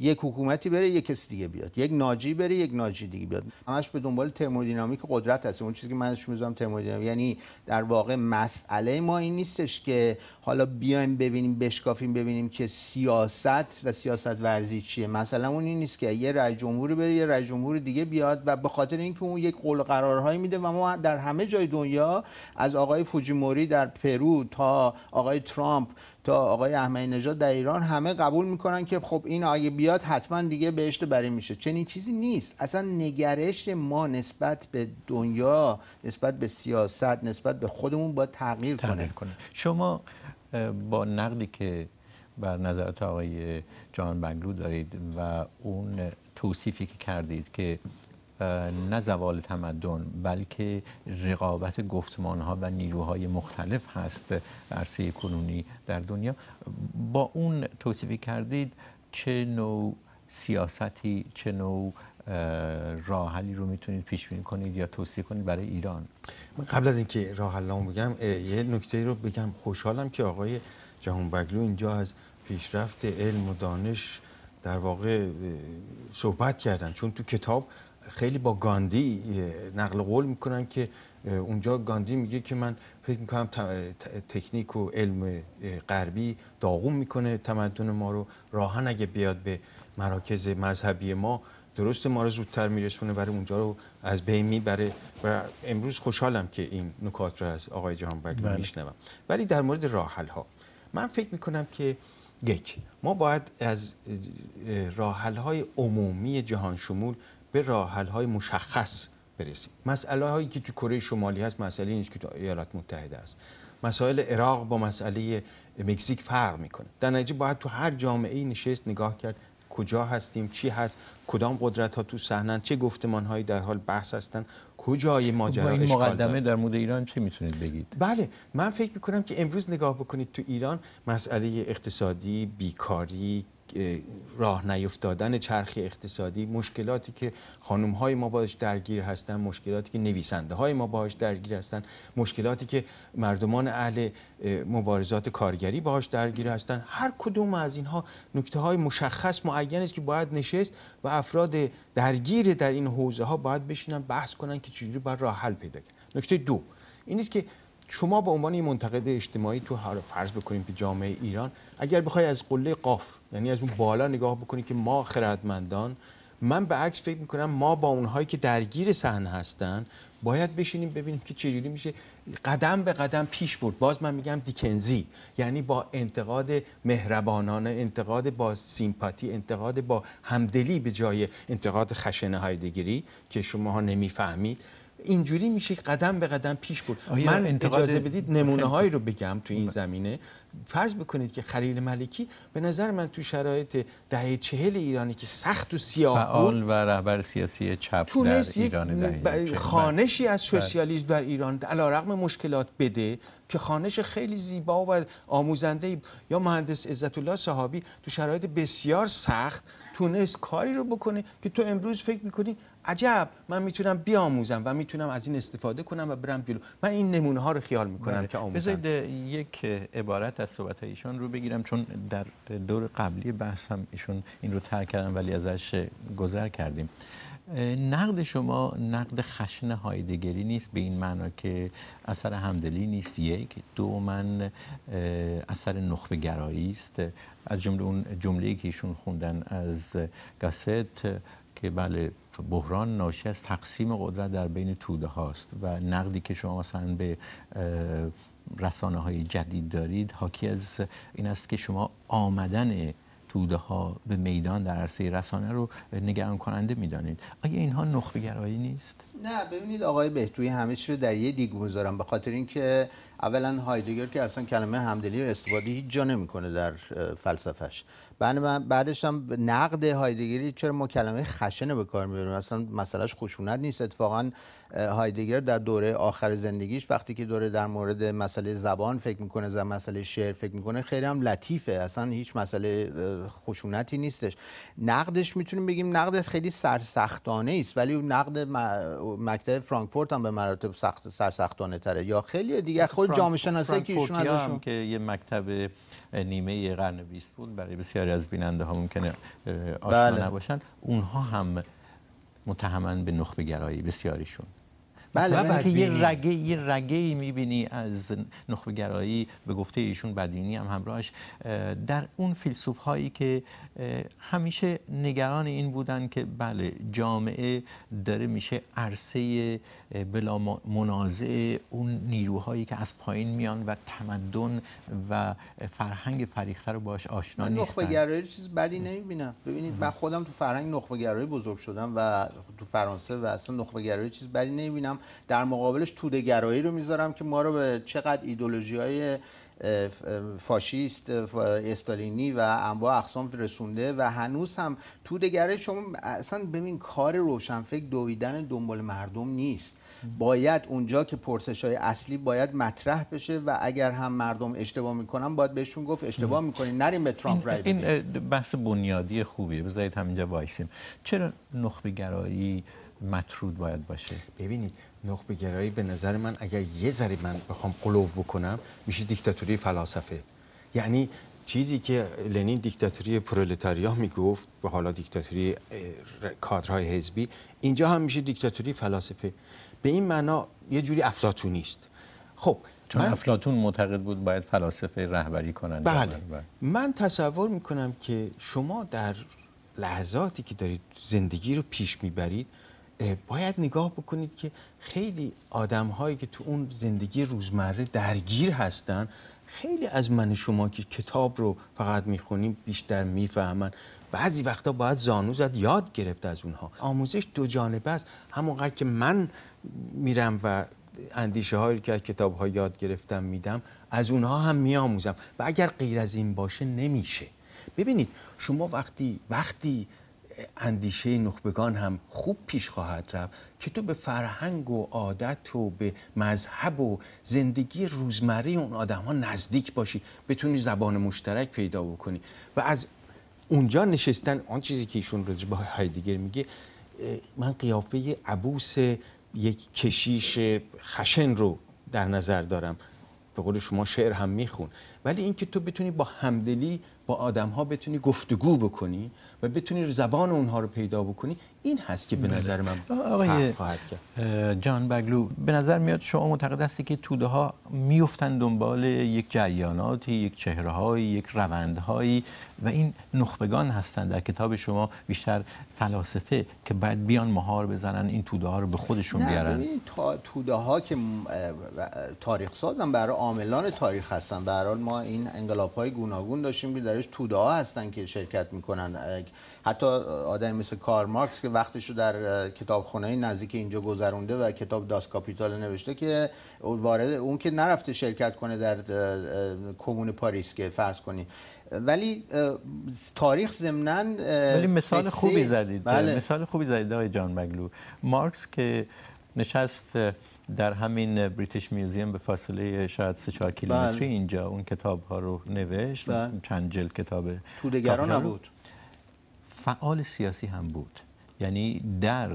یک حکومتی بره یک کسی دیگه بیاد یک ناجی بره یک ناجی دیگه بیاد همش به دنبال ترمودینامیک قدرت هست اون چیزی که منش میذارم ترمودینامیک یعنی در واقع مسئله ما این نیستش که حالا بیایم ببینیم بشکافیم ببینیم که سیاست و سیاست ورزی چیه مثلا اون این نیست که یه رئیس جمهوری بره یه رئیس جمهور دیگه بیاد و به خاطر اینکه اون یک قول قرارهایی میده و ما در همه جای دنیا از آقای فوجیموری در پرو تا آقای ترامپ تا آقای احمدی نژاد در ایران همه قبول میکنن که خب این اگه بیاد حتما دیگه بهشت بری میشه چنین چیزی نیست اصلا نگرش ما نسبت به دنیا نسبت به سیاست نسبت به خودمون باید تغییر, تغییر کنه شما با نقدی که بر نظرات آقای جان بنگلو دارید و اون توصیفی که کردید که نه زوال تمدن بلکه رقابت گفتمان ها و نیروهای مختلف هست عرصه کنونی در دنیا با اون توصیفی کردید چه نوع سیاستی چه نوع راه رو میتونید پیش بینی کنید یا توصیه کنید برای ایران من قبل از اینکه راه حلمو بگم یه نکته رو بگم خوشحالم که آقای جهان بگلو اینجا از پیشرفت علم و دانش در واقع صحبت کردن چون تو کتاب خیلی با گاندی نقل قول میکنن که اونجا گاندی میگه که من فکر میکنم تکنیک و علم غربی داغوم میکنه تمدن ما رو راهن اگه بیاد به مراکز مذهبی ما درست ما رو زودتر میرسونه برای اونجا رو از بین میبره و امروز خوشحالم که این نکات رو از آقای جهان بله. میشنوم ولی در مورد راحل ها من فکر میکنم که یک ما باید از راحل های عمومی جهان شمول به راه های مشخص برسیم مسئله هایی که تو کره شمالی هست مسئله نیست که تو ایالات متحده است مسائل عراق با مسئله مکزیک فرق میکنه در نتیجه باید تو هر جامعه نشست نگاه کرد کجا هستیم چی هست کدام قدرت ها تو صحنه چه گفتمان هایی در حال بحث هستند؟ کجای خب، ماجرا این مقدمه در مورد ایران چه میتونید بگید بله من فکر میکنم که امروز نگاه بکنید تو ایران مسئله اقتصادی بیکاری راه نیفتادن چرخ اقتصادی مشکلاتی که خانم های ما باش درگیر هستن مشکلاتی که نویسنده های ما باش درگیر هستن مشکلاتی که مردمان اهل مبارزات کارگری باش درگیر هستن هر کدوم از اینها نکته های مشخص معین است که باید نشست و افراد درگیر در این حوزه ها باید بشینن بحث کنن که چجوری باید راه حل پیدا کنن نکته دو این است که شما به عنوان منتقد اجتماعی تو هر فرض بکنیم که جامعه ایران اگر بخوای از قله قاف یعنی از اون بالا نگاه بکنی که ما خردمندان من به عکس فکر میکنم ما با اونهایی که درگیر صحنه هستن باید بشینیم ببینیم که چجوری میشه قدم به قدم پیش برد باز من میگم دیکنزی یعنی با انتقاد مهربانانه انتقاد با سیمپاتی انتقاد با همدلی به جای انتقاد خشن هایدگری که شماها نمیفهمید اینجوری میشه قدم به قدم پیش برد من اجازه بدید نمونه هایی رو بگم تو این بله. زمینه فرض بکنید که خلیل ملکی به نظر من تو شرایط دهه چهل ایرانی که سخت و سیاه و رهبر سیاسی چپ در ایران دهه بله. خانشی از بله. سوسیالیسم در ایران رقم مشکلات بده که خانش خیلی زیبا و آموزنده یا مهندس عزت الله صحابی تو شرایط بسیار سخت تونست کاری رو بکنه که تو امروز فکر میکنی عجب من میتونم بیاموزم و میتونم از این استفاده کنم و برم جلو من این نمونه ها رو خیال میکنم بله. که آموزم بذارید یک عبارت از صحبت ایشان رو بگیرم چون در دور قبلی بحث ایشون این رو ترک کردم ولی ازش گذر کردیم نقد شما نقد خشن هایدگری نیست به این معنا که اثر همدلی نیست یک دو من اثر نخبه گرایی است از جمله اون جمله‌ای که ایشون خوندن از گاست که بله بحران ناشی از تقسیم قدرت در بین توده هاست و نقدی که شما مثلا به رسانه های جدید دارید حاکی از این است که شما آمدن توده ها به میدان در عرصه رسانه رو نگران کننده میدانید آیا اینها نخبه گرایی نیست نه ببینید آقای بهتوی همه چی رو در یه دیگ بذارم به خاطر اینکه اولا هایدگر که اصلا کلمه همدلی رو استفاده هیچ جا نمیکنه در فلسفش بعد من بعدش هم نقد هایدگری چرا ما کلمه خشنه به کار میبریم اصلا مسئلهش خشونت نیست اتفاقا هایدگر در دوره آخر زندگیش وقتی که دوره در مورد مسئله زبان فکر میکنه در مسئله شعر فکر میکنه خیلی هم لطیفه اصلا هیچ مسئله خشونتی نیستش نقدش میتونیم بگیم نقدش خیلی سرسختانه است ولی نقد مکتب فرانکفورت هم به مراتب سخت سرسختانه تره یا خیلی دیگه خود جامعه شناسی که ایشون که یه مکتب نیمه قرن 20 بود برای بسیاری از بیننده ها ممکنه آشنا بله. اونها هم متهمن به نخبه گرایی بسیاریشون بله, بله. یه رگه یه رگه ای میبینی از نخبگرایی به گفته ایشون بدینی هم همراهش در اون فیلسوف هایی که همیشه نگران این بودن که بله جامعه داره میشه عرصه بلا منازع اون نیروهایی که از پایین میان و تمدن و فرهنگ فریخته رو باش آشنا نیستن نخبگرایی چیز بدی نمیبینم ببینید من خودم تو فرهنگ نخبگرایی بزرگ شدم و تو فرانسه و اصلا نخبگرایی چیز بدی نمیبینم در مقابلش توده گرایی رو میذارم که ما رو به چقدر ایدولوژی های فاشیست استالینی و انواع اقسام رسونده و هنوز هم تودگره شما اصلا ببین کار روشنفکر دویدن دنبال مردم نیست باید اونجا که پرسش های اصلی باید مطرح بشه و اگر هم مردم اشتباه میکنن باید بهشون گفت اشتباه میکنین نریم به ترامپ رای این, بحث بنیادی خوبیه بذارید همینجا وایسیم چرا نخبه گرایی مطرود باید باشه ببینید نخبه گرایی به نظر من اگر یه ذره من بخوام قلوف بکنم میشه دیکتاتوری فلاسفه یعنی چیزی که لنین دیکتاتوری پرولتاریا میگفت و حالا دیکتاتوری کادرهای حزبی اینجا هم میشه دیکتاتوری فلاسفه به این معنا یه جوری افلاطونی است خب چون من... افلاطون معتقد بود باید فلاسفه رهبری کنن بله. بله. من تصور میکنم که شما در لحظاتی که دارید زندگی رو پیش میبرید باید نگاه بکنید که خیلی آدم هایی که تو اون زندگی روزمره درگیر هستن خیلی از من شما که کتاب رو فقط میخونیم بیشتر میفهمن بعضی وقتا باید زانو زد یاد گرفت از اونها آموزش دو جانبه است همونقدر که من میرم و اندیشه هایی که از کتاب ها یاد گرفتم میدم از اونها هم میآموزم و اگر غیر از این باشه نمیشه ببینید شما وقتی وقتی اندیشه نخبگان هم خوب پیش خواهد رفت که تو به فرهنگ و عادت و به مذهب و زندگی روزمره اون آدم ها نزدیک باشی بتونی زبان مشترک پیدا بکنی و از اونجا نشستن آن چیزی که ایشون رو با هایدگر میگه من قیافه عبوس یک کشیش خشن رو در نظر دارم به قول شما شعر هم میخون ولی اینکه تو بتونی با همدلی با آدم ها بتونی گفتگو بکنی و بتونی زبان اونها رو پیدا بکنی این هست که به بله. نظر من آقای جان بگلو به نظر میاد شما معتقد هستی که توده ها میفتن دنبال یک جریاناتی یک چهره هایی یک روندهایی و این نخبگان هستند در کتاب شما بیشتر فلاسفه که بعد بیان مهار بزنن این توده ها رو به خودشون نه بیارن تا توده ها که تاریخ سازن برای عاملان تاریخ هستن به ما این انقلاب های گوناگون داشتیم که درش توده ها هستن که شرکت میکنن حتی آدم مثل کار مارکس که وقتش رو در کتابخونه نزدیک اینجا گذرونده و کتاب داس کاپیتال نوشته که وارد اون که نرفته شرکت کنه در کمون پاریس که فرض کنی ولی تاریخ ضمناً ولی مثال خوبی زدید بله. مثال خوبی زدید آقای جان مگلو مارکس که نشست در همین بریتیش میوزیم به فاصله شاید 3 4 کیلومتری بله. اینجا اون کتاب ها رو نوشت بل. چند جلد کتاب تودگرا نبود فعال سیاسی هم بود یعنی در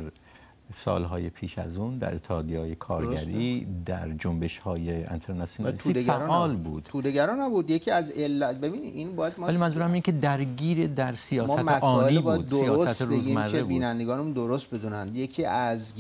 سالهای پیش از اون در های کارگری در جنبش های فعال بود ها نبود یکی از علت این باید ما ولی منظورم اینه که درگیر در سیاست آنی بود سیاست روزمره بود بینندگانم درست بدونند یکی از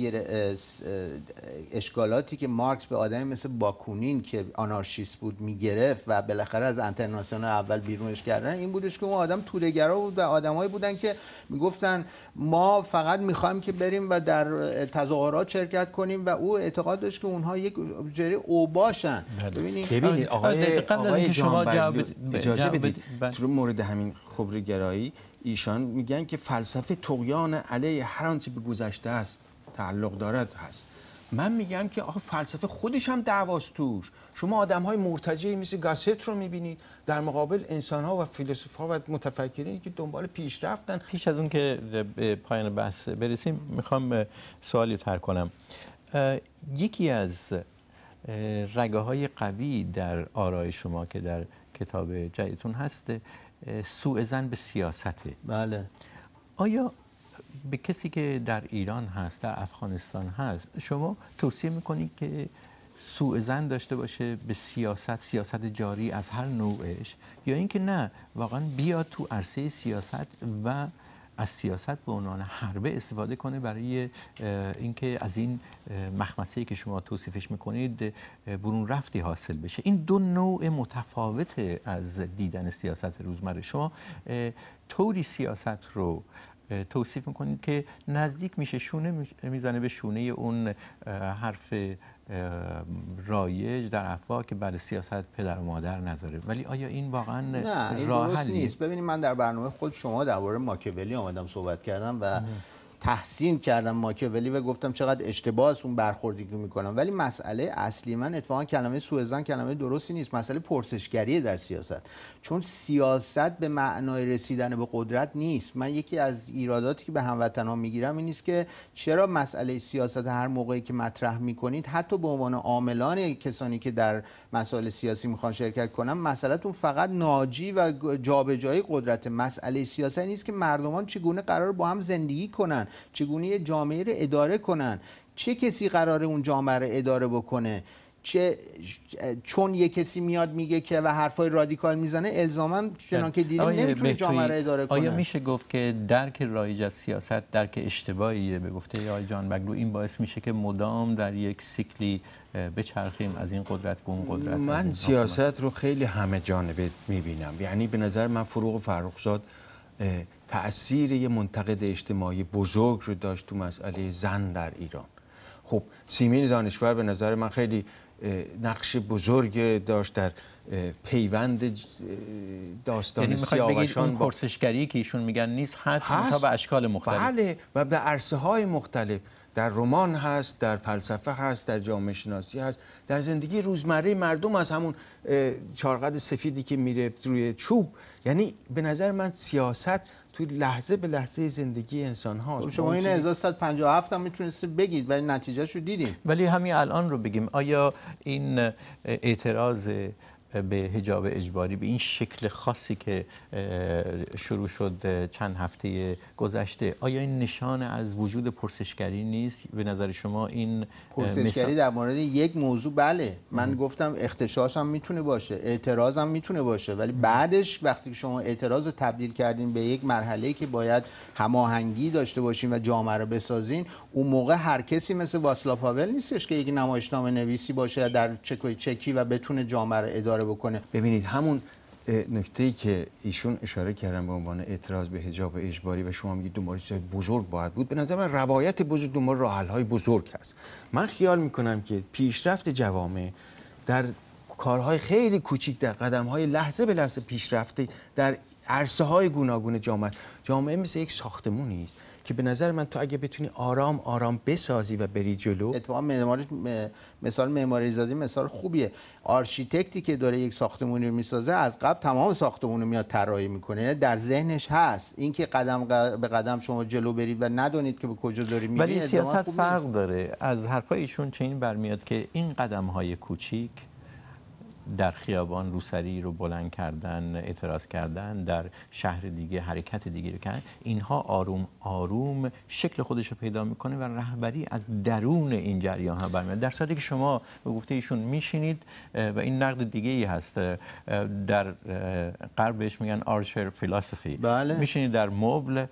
اشکالاتی که مارکس به آدمی مثل باکونین که آنارشیست بود میگرفت و بالاخره از انترناسیونال اول بیرونش کردن این بودش که اون آدم تودهگرا بود و آدمایی بودن که میگفتن ما فقط میخوایم که بریم و در تظاهرات شرکت کنیم و او اعتقاد داشت که اونها یک جری اوباشن بله. ببینید ببینید آقای آقای شما جواب اجازه بله. بدید تو بله. مورد همین خبرگرایی ایشان میگن که فلسفه تقیان علیه هر آنچه به گذشته است تعلق دارد هست من میگم که آخه فلسفه خودش هم دعواست توش شما آدم های مرتجعی مثل گاسیت رو میبینید در مقابل انسان ها و فیلسوف ها و متفکرین که دنبال پیشرفتن پیش از اون که به پایان بحث برسیم میخوام سوالی تر کنم یکی از رگه های قوی در آرای شما که در کتاب جایتون هست سوء زن به سیاسته بله آیا به کسی که در ایران هست در افغانستان هست شما توصیه میکنید که سوء زن داشته باشه به سیاست سیاست جاری از هر نوعش یا اینکه نه واقعا بیاد تو عرصه سیاست و از سیاست به عنوان حربه استفاده کنه برای اینکه از این مخمسه که شما توصیفش میکنید برون رفتی حاصل بشه این دو نوع متفاوت از دیدن سیاست روزمره شما طوری سیاست رو توصیف میکنید که نزدیک میشه شونه میزنه به شونه اون حرف رایج در افوا که برای سیاست پدر و مادر نداره ولی آیا این واقعا راه نیست ببینید من در برنامه خود شما درباره ماکیولی آمدم صحبت کردم و تحسین کردم ماکیاولی و گفتم چقدر اشتباه است اون برخوردی که میکنم ولی مسئله اصلی من اتفاقا کلمه سوئزن کلمه درستی نیست مسئله پرسشگریه در سیاست چون سیاست به معنای رسیدن به قدرت نیست من یکی از ایراداتی که به هموطنان میگیرم این نیست که چرا مسئله سیاست هر موقعی که مطرح میکنید حتی به عنوان عاملان کسانی که در مسئله سیاسی میخوان شرکت کنن مسئلهتون فقط ناجی و جابجایی قدرت مسئله سیاست نیست که مردمان چگونه قرار با هم زندگی کنن چگونه جامعه رو اداره کنن چه کسی قراره اون جامعه رو اداره بکنه چه چون یه کسی میاد میگه که و حرفای رادیکال میزنه الزاما چنان که دیدیم نمیتونه جامعه رو اداره کنه آیا میشه گفت که درک رایج از سیاست درک اشتباهیه به گفته آی جان بگلو این باعث میشه که مدام در یک سیکلی بچرخیم از این قدرت به اون قدرت من سیاست رو خیلی همه جانبه میبینم یعنی به نظر من فروغ فرخزاد تأثیر یه منتقد اجتماعی بزرگ رو داشت تو مسئله زن در ایران خب سیمین دانشور به نظر من خیلی نقش بزرگ داشت در پیوند داستان یعنی سیاوشان با... پرسشگری که ایشون میگن نیست هست, هست. به اشکال مختلف بله و به عرصه های مختلف در رمان هست در فلسفه هست در جامعه شناسی هست در زندگی روزمره مردم از همون چارقد سفیدی که میره روی چوب یعنی به نظر من سیاست تو لحظه به لحظه زندگی انسان ها خب شما این اعضا 157 هم میتونستید بگید ولی نتیجه رو دیدیم ولی همین الان رو بگیم آیا این اعتراض به هجاب اجباری به این شکل خاصی که شروع شد چند هفته گذشته آیا این نشان از وجود پرسشگری نیست به نظر شما این پرسشگری در مورد یک موضوع بله من گفتم اختشاش هم میتونه باشه اعتراض هم میتونه باشه ولی بعدش وقتی که شما اعتراض رو تبدیل کردین به یک مرحله که باید هماهنگی داشته باشین و جامعه رو بسازین اون موقع هر کسی مثل واسلاف هاول نیستش که یک نمایشنامه نویسی باشه در چکی و بتونه جامعه رو اداره بکنه ببینید همون نکته ای که ایشون اشاره کردن به عنوان اعتراض به حجاب اجباری و شما میگید دنبال چیزای بزرگ باید بود به نظر من روایت بزرگ دنبال راه های بزرگ هست من خیال میکنم که پیشرفت جوامع در کارهای خیلی کوچیک در قدمهای لحظه به لحظه پیشرفته در عرصه های گوناگون جامعه جامعه مثل یک ساختمونی است که به نظر من تو اگه بتونی آرام آرام بسازی و بری جلو اتفاقا معماری مثال معماری زادی مثال خوبیه آرشیتکتی که داره یک ساختمونی رو میسازه از قبل تمام ساختمون رو میاد طراحی میکنه در ذهنش هست اینکه قدم به قدم شما جلو برید و ندانید که به کجا داری ولی سیاست فرق داره از حرفای ایشون چنین برمیاد که این قدم های کوچیک در خیابان روسری رو بلند کردن اعتراض کردن در شهر دیگه حرکت دیگه رو کردن اینها آروم آروم شکل خودش رو پیدا میکنه و رهبری از درون این جریان ها برمیاد در صورتی که شما به گفته ایشون میشینید و این نقد دیگه ای هست در غرب بهش میگن آرشر فلسفی بله. میشینید در مبل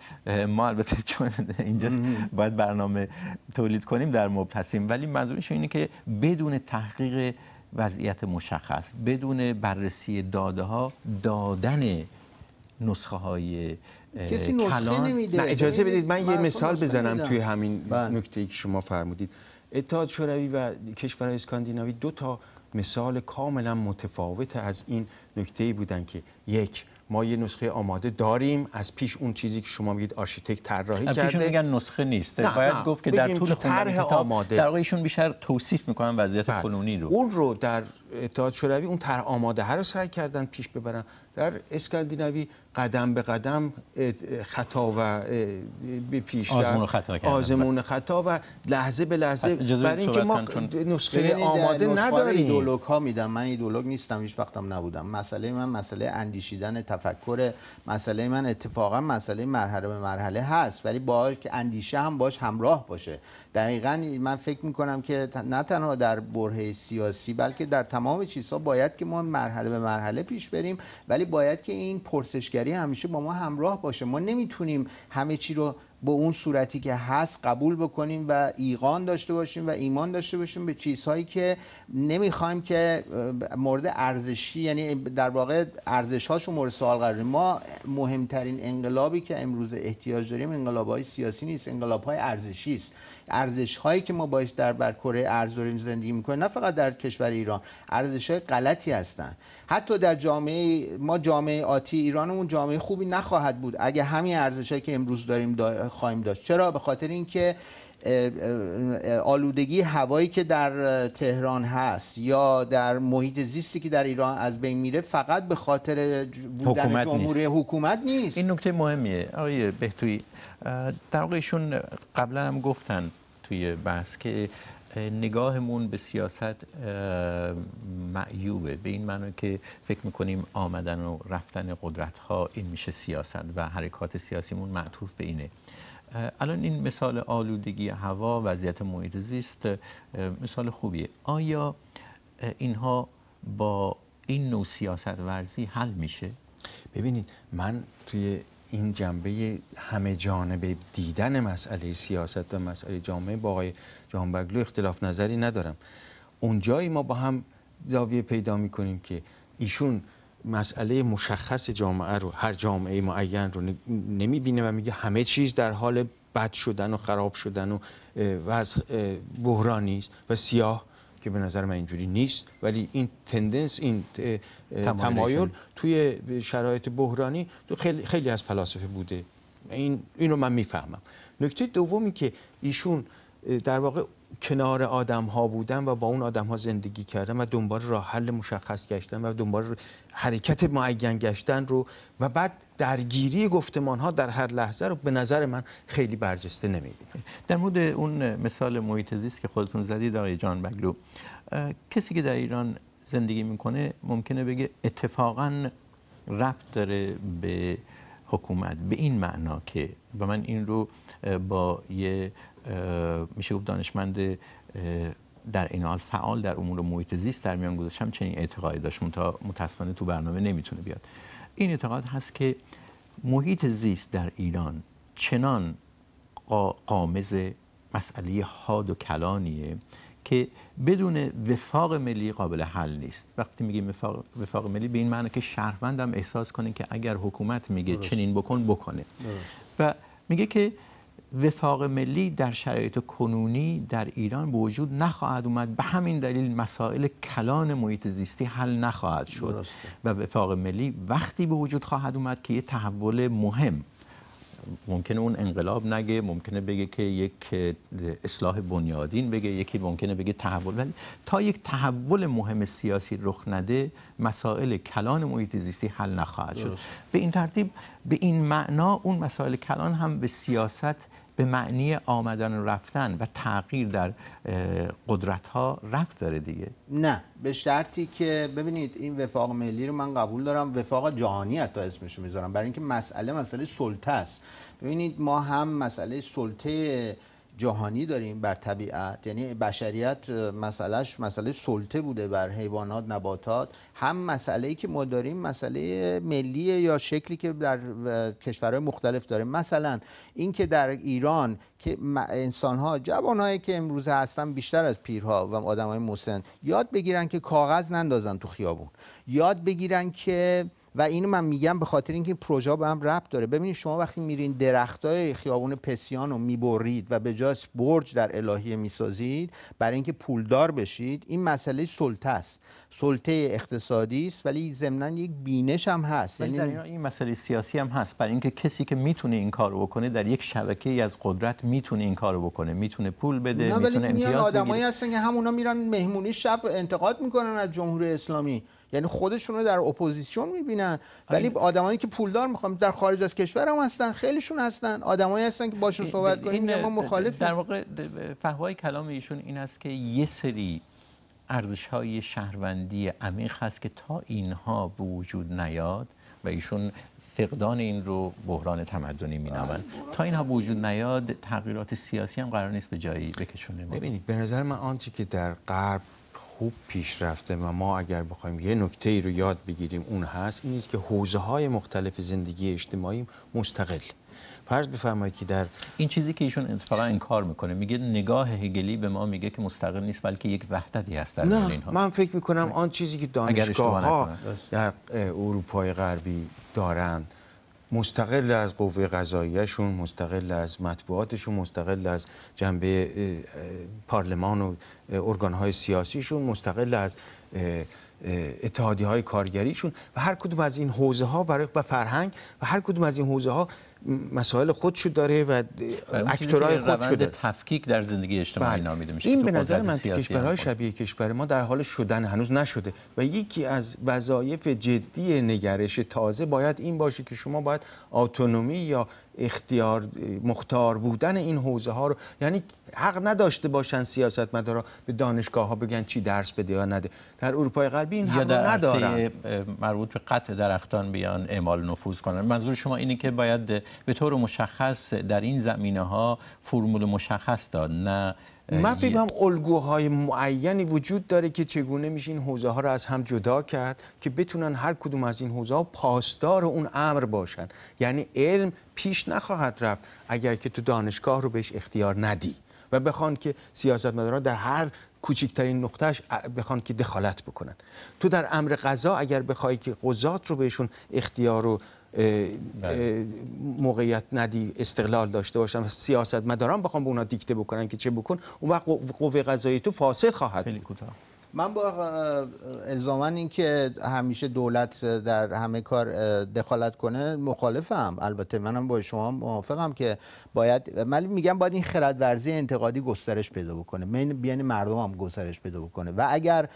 ما البته [LAUGHS] چون اینجا باید برنامه تولید کنیم در مبل هستیم ولی منظورش اینه که بدون تحقیق وضعیت مشخص بدون بررسی داده ها دادن نسخه های کسی نسخه نمیده اجازه بدید من یه مثال بزنم توی همین بله. نکته ای که شما فرمودید اتحاد شوروی و کشورهای اسکاندیناوی دو تا مثال کاملا متفاوت از این نکته ای بودن که یک ما یه نسخه آماده داریم از پیش اون چیزی که شما میگید آرشیتکت طراحی کرده میگن نسخه نیست باید گفت که در طول خوندن آماده در واقع ایشون بیشتر توصیف میکنن وضعیت کلونی بله. رو اون رو در اتحاد شوروی اون طرح آماده رو سعی کردن پیش ببرن در اسکاندیناوی قدم به قدم خطا و به پیش آزمون خطا آزمون خطا و لحظه به لحظه برای اینکه ما نسخه آماده نداریم ایدولوگ ها میدم من ایدولوگ نیستم هیچ وقتم نبودم مسئله من مسئله اندیشیدن تفکر مسئله من اتفاقا مسئله مرحله به مرحله هست ولی با اینکه اندیشه هم باش همراه باشه دقیقا من فکر میکنم که نه تنها در بره سیاسی بلکه در تمام چیزها باید که ما مرحله به مرحله پیش بریم ولی باید که این پرسشگری همیشه با ما همراه باشه ما نمیتونیم همه چی رو با اون صورتی که هست قبول بکنیم و ایقان داشته باشیم و ایمان داشته باشیم به چیزهایی که نمیخوایم که مورد ارزشی یعنی در واقع ارزش هاشو مورد سوال قرار ما مهمترین انقلابی که امروز احتیاج داریم انقلاب های سیاسی نیست انقلاب های ارزشی است ارزش هایی که ما باش در بر کره ارز داریم زندگی میکنیم نه فقط در کشور ایران ارزش های غلطی هستن حتی در جامعه ما جامعه آتی ایرانمون جامعه خوبی نخواهد بود اگه همین ارزشهایی که امروز داریم دار خواهیم داشت چرا به خاطر اینکه آلودگی هوایی که در تهران هست یا در محیط زیستی که در ایران از بین میره فقط به خاطر بودن حکومت حکومت نیست این نکته مهمیه آقای بهتوی در واقع قبلا هم گفتن توی بحث که نگاهمون به سیاست معیوبه به این معنی که فکر میکنیم آمدن و رفتن قدرت ها این میشه سیاست و حرکات سیاسیمون معطوف به اینه الان این مثال آلودگی هوا وضعیت محیط زیست مثال خوبیه آیا اینها با این نوع سیاست ورزی حل میشه ببینید من توی این جنبه همه جانبه دیدن مسئله سیاست و مسئله جامعه با آقای جانبگلو اختلاف نظری ندارم اونجایی ما با هم زاویه پیدا می کنیم که ایشون مسئله مشخص جامعه رو هر جامعه معین رو نمی بینه و میگه همه چیز در حال بد شدن و خراب شدن و وضع بحرانی است و سیاه که به نظر من اینجوری نیست ولی این تندنس این تمایل توی شرایط بحرانی تو خیلی, خیلی از فلاسفه بوده این اینو من میفهمم نکته دومی که ایشون در واقع کنار آدم ها بودن و با اون آدم ها زندگی کردن و دنبال راه حل مشخص گشتن و دنبال حرکت معین گشتن رو و بعد درگیری گفتمان ها در هر لحظه رو به نظر من خیلی برجسته نمیبینم در مورد اون مثال محیط زیست که خودتون زدید آقای جان بگلو کسی که در ایران زندگی میکنه ممکنه بگه اتفاقا ربط داره به حکومت به این معنا که و من این رو با یه میشه گفت دانشمند در این حال فعال در امور محیط زیست در میان گذاشتم چنین اعتقادی داشت تا متاسفانه تو برنامه نمیتونه بیاد این اعتقاد هست که محیط زیست در ایران چنان قامز مسئله حاد و کلانیه که بدون وفاق ملی قابل حل نیست وقتی میگیم وفاق, وفاق ملی به این معنی که شهروندم احساس کنه که اگر حکومت میگه چنین بکن بکنه و میگه که وفاق ملی در شرایط کنونی در ایران به وجود نخواهد اومد به همین دلیل مسائل کلان محیط زیستی حل نخواهد شد و وفاق ملی وقتی به وجود خواهد اومد که یه تحول مهم ممکن اون انقلاب نگه ممکنه بگه که یک اصلاح بنیادین بگه یکی ممکنه بگه تحول ولی تا یک تحول مهم سیاسی رخ نده مسائل کلان محیط زیستی حل نخواهد شد به این ترتیب به این معنا اون مسائل کلان هم به سیاست به معنی آمدن و رفتن و تغییر در قدرت ها رفت داره دیگه نه به شرطی که ببینید این وفاق ملی رو من قبول دارم وفاق جهانی تا اسمش میذارم برای اینکه مسئله مسئله سلطه است ببینید ما هم مسئله سلطه جهانی داریم بر طبیعت یعنی بشریت مسئلهش مسئله سلطه بوده بر حیوانات نباتات هم مسئله ای که ما داریم مسئله ملی یا شکلی که در کشورهای مختلف داره مثلا اینکه در ایران که انسان ها جوانهایی که امروز هستن بیشتر از پیرها و آدمای مسن یاد بگیرن که کاغذ نندازن تو خیابون یاد بگیرن که و اینو من میگم به خاطر اینکه این پروژه به هم ربط داره ببینید شما وقتی میرین های خیابون پسیان رو میبرید و به جاش برج در الهیه میسازید برای اینکه پولدار بشید این مسئله سلطه است سلطه اقتصادی است ولی ضمنا یک بینش هم هست یعنی در این, مسئله سیاسی هم هست برای اینکه کسی که میتونه این کارو بکنه در یک شبکه ای از قدرت میتونه این کارو بکنه میتونه پول بده میتونه آدمایی هستن که همونا میرن مهمونی شب انتقاد میکنن از جمهوری اسلامی یعنی خودشون رو در اپوزیسیون میبینن آره. ولی آدمایی که پولدار میخوام در خارج از کشور هم هستن خیلیشون هستن آدمایی هستن که باشون صحبت کنیم ما مخالف در واقع فهوای کلام ایشون این است که یه سری ارزش های شهروندی عمیق هست که تا اینها به وجود نیاد و ایشون فقدان این رو بحران تمدنی مینامند آره. تا اینها به وجود نیاد تغییرات سیاسی هم قرار نیست به جایی بکشونه ببینید به نظر من آنچه که در غرب خوب پیش رفته و ما اگر بخوایم یه نکته ای رو یاد بگیریم اون هست این است که حوزه های مختلف زندگی اجتماعی مستقل فرض بفرمایید که در این چیزی که ایشون اتفاقا انکار میکنه میگه نگاه هگلی به ما میگه که مستقل نیست بلکه یک وحدتی هست در اینها من فکر میکنم آن چیزی که دانشگاه ها در اروپای غربی دارند مستقل از قوه قضاییشون مستقل از مطبوعاتشون مستقل از جنبه پارلمان و ارگانهای سیاسیشون مستقل از اتحادی های کارگریشون و هر کدوم از این حوزه ها برای و فرهنگ و هر کدوم از این حوزه ها مسائل خودشو داره و اکتورهای خودشو داره تفکیک در زندگی اجتماعی بله. نامیده میشه این به نظر من کشورهای شبیه کشور ما در حال شدن هنوز نشده و یکی از وظایف جدی نگرش تازه باید این باشه که شما باید اتونومی یا اختیار مختار بودن این حوزه ها رو یعنی حق نداشته باشن سیاستمدارا به دانشگاه ها بگن چی درس بده یا نده در اروپای غربی این حق ندارن مربوط به قطع درختان بیان اعمال نفوذ کنن منظور شما اینه که باید به طور مشخص در این زمینه ها فرمول مشخص داد نه من فکر هم الگوهای معینی وجود داره که چگونه میشه این حوزه ها رو از هم جدا کرد که بتونن هر کدوم از این حوزه ها پاسدار اون امر باشن یعنی علم پیش نخواهد رفت اگر که تو دانشگاه رو بهش اختیار ندی و بخوان که سیاستمداران در هر کوچکترین نقطهش بخوان که دخالت بکنن تو در امر قضا اگر بخوای که قضات رو بهشون اختیار و بله. موقعیت ندی استقلال داشته باشن و سیاست مداران بخوام به اونا دیکته بکنن که چه بکن اون وقت قوه قضایی تو فاسد خواهد من با الزامن اینکه همیشه دولت در همه کار دخالت کنه مخالفم البته منم با شما موافقم که باید من میگم باید این خردورزی انتقادی گسترش پیدا بکنه من یعنی مردم هم گسترش پیدا بکنه و اگر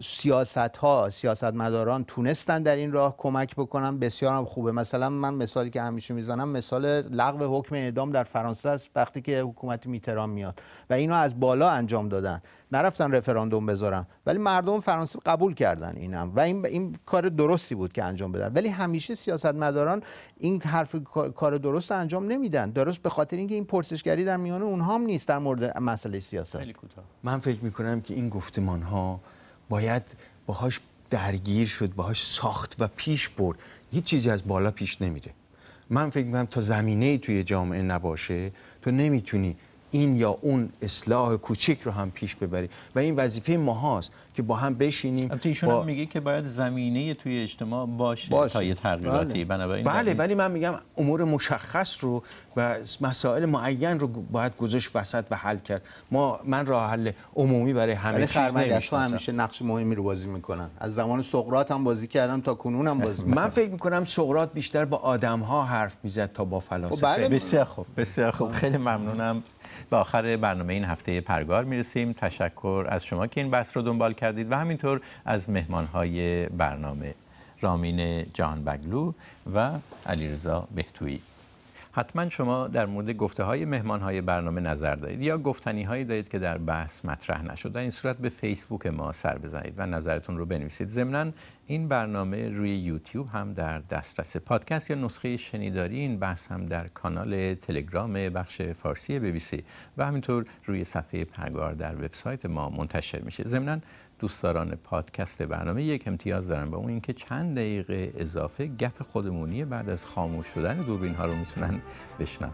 سیاست ها سیاست مداران تونستن در این راه کمک بکنن بسیار هم خوبه مثلا من مثالی که همیشه میزنم مثال لغو حکم اعدام در فرانسه است وقتی که حکومت میتران میاد و اینو از بالا انجام دادن نرفتن رفراندوم بذارن ولی مردم فرانسه قبول کردن اینم و این, این کار درستی بود که انجام بدن ولی همیشه سیاستمداران این حرف کار درست انجام نمیدن درست به خاطر اینکه این پرسشگری در میان اونها هم نیست در مورد مسئله سیاست من فکر کنم که این گفتمان ها باید باهاش درگیر شد باهاش ساخت و پیش برد هیچ چیزی از بالا پیش نمیره من فکر میکنم تا زمینه ای توی جامعه نباشه تو نمیتونی این یا اون اصلاح کوچک رو هم پیش ببری و این وظیفه ما هاست که با هم بشینیم البته ایشون هم میگه که باید زمینه توی اجتماع باشه, باشه. تا یه تغییراتی بله. بنابراین بله یعنی ولی من میگم امور مشخص رو و مسائل معین رو باید گذاشت وسط و حل کرد ما من راه حل عمومی برای همه چیز نمیشناسم همیشه نقش مهمی رو بازی میکنن از زمان سقراط هم بازی کردن تا کنون هم بازی من فکر میکنم سقراط بیشتر با آدم ها حرف میزد تا با فلاسفه خب، بله. بسیار خوب بسیار خوب خیلی ممنونم به آخر برنامه این هفته پرگار میرسیم تشکر از شما که این بحث رو دنبال کردید و همینطور از مهمانهای برنامه رامین جهان بگلو و علیرضا بهتویی حتما شما در مورد گفته های مهمان های برنامه نظر دارید یا گفتنی هایی دارید که در بحث مطرح نشد در این صورت به فیسبوک ما سر بزنید و نظرتون رو بنویسید ضمنا این برنامه روی یوتیوب هم در دسترس پادکست یا نسخه شنیداری این بحث هم در کانال تلگرام بخش فارسی بی و همینطور روی صفحه پرگار در وبسایت ما منتشر میشه ضمنا دوستداران پادکست برنامه یک امتیاز دارن با اون اینکه چند دقیقه اضافه گپ خودمونی بعد از خاموش شدن دوربین ها رو میتونن بشنون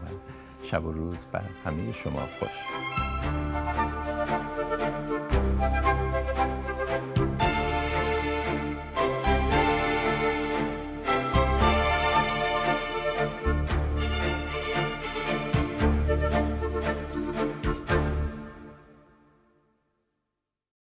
شب و روز بر همه شما خوش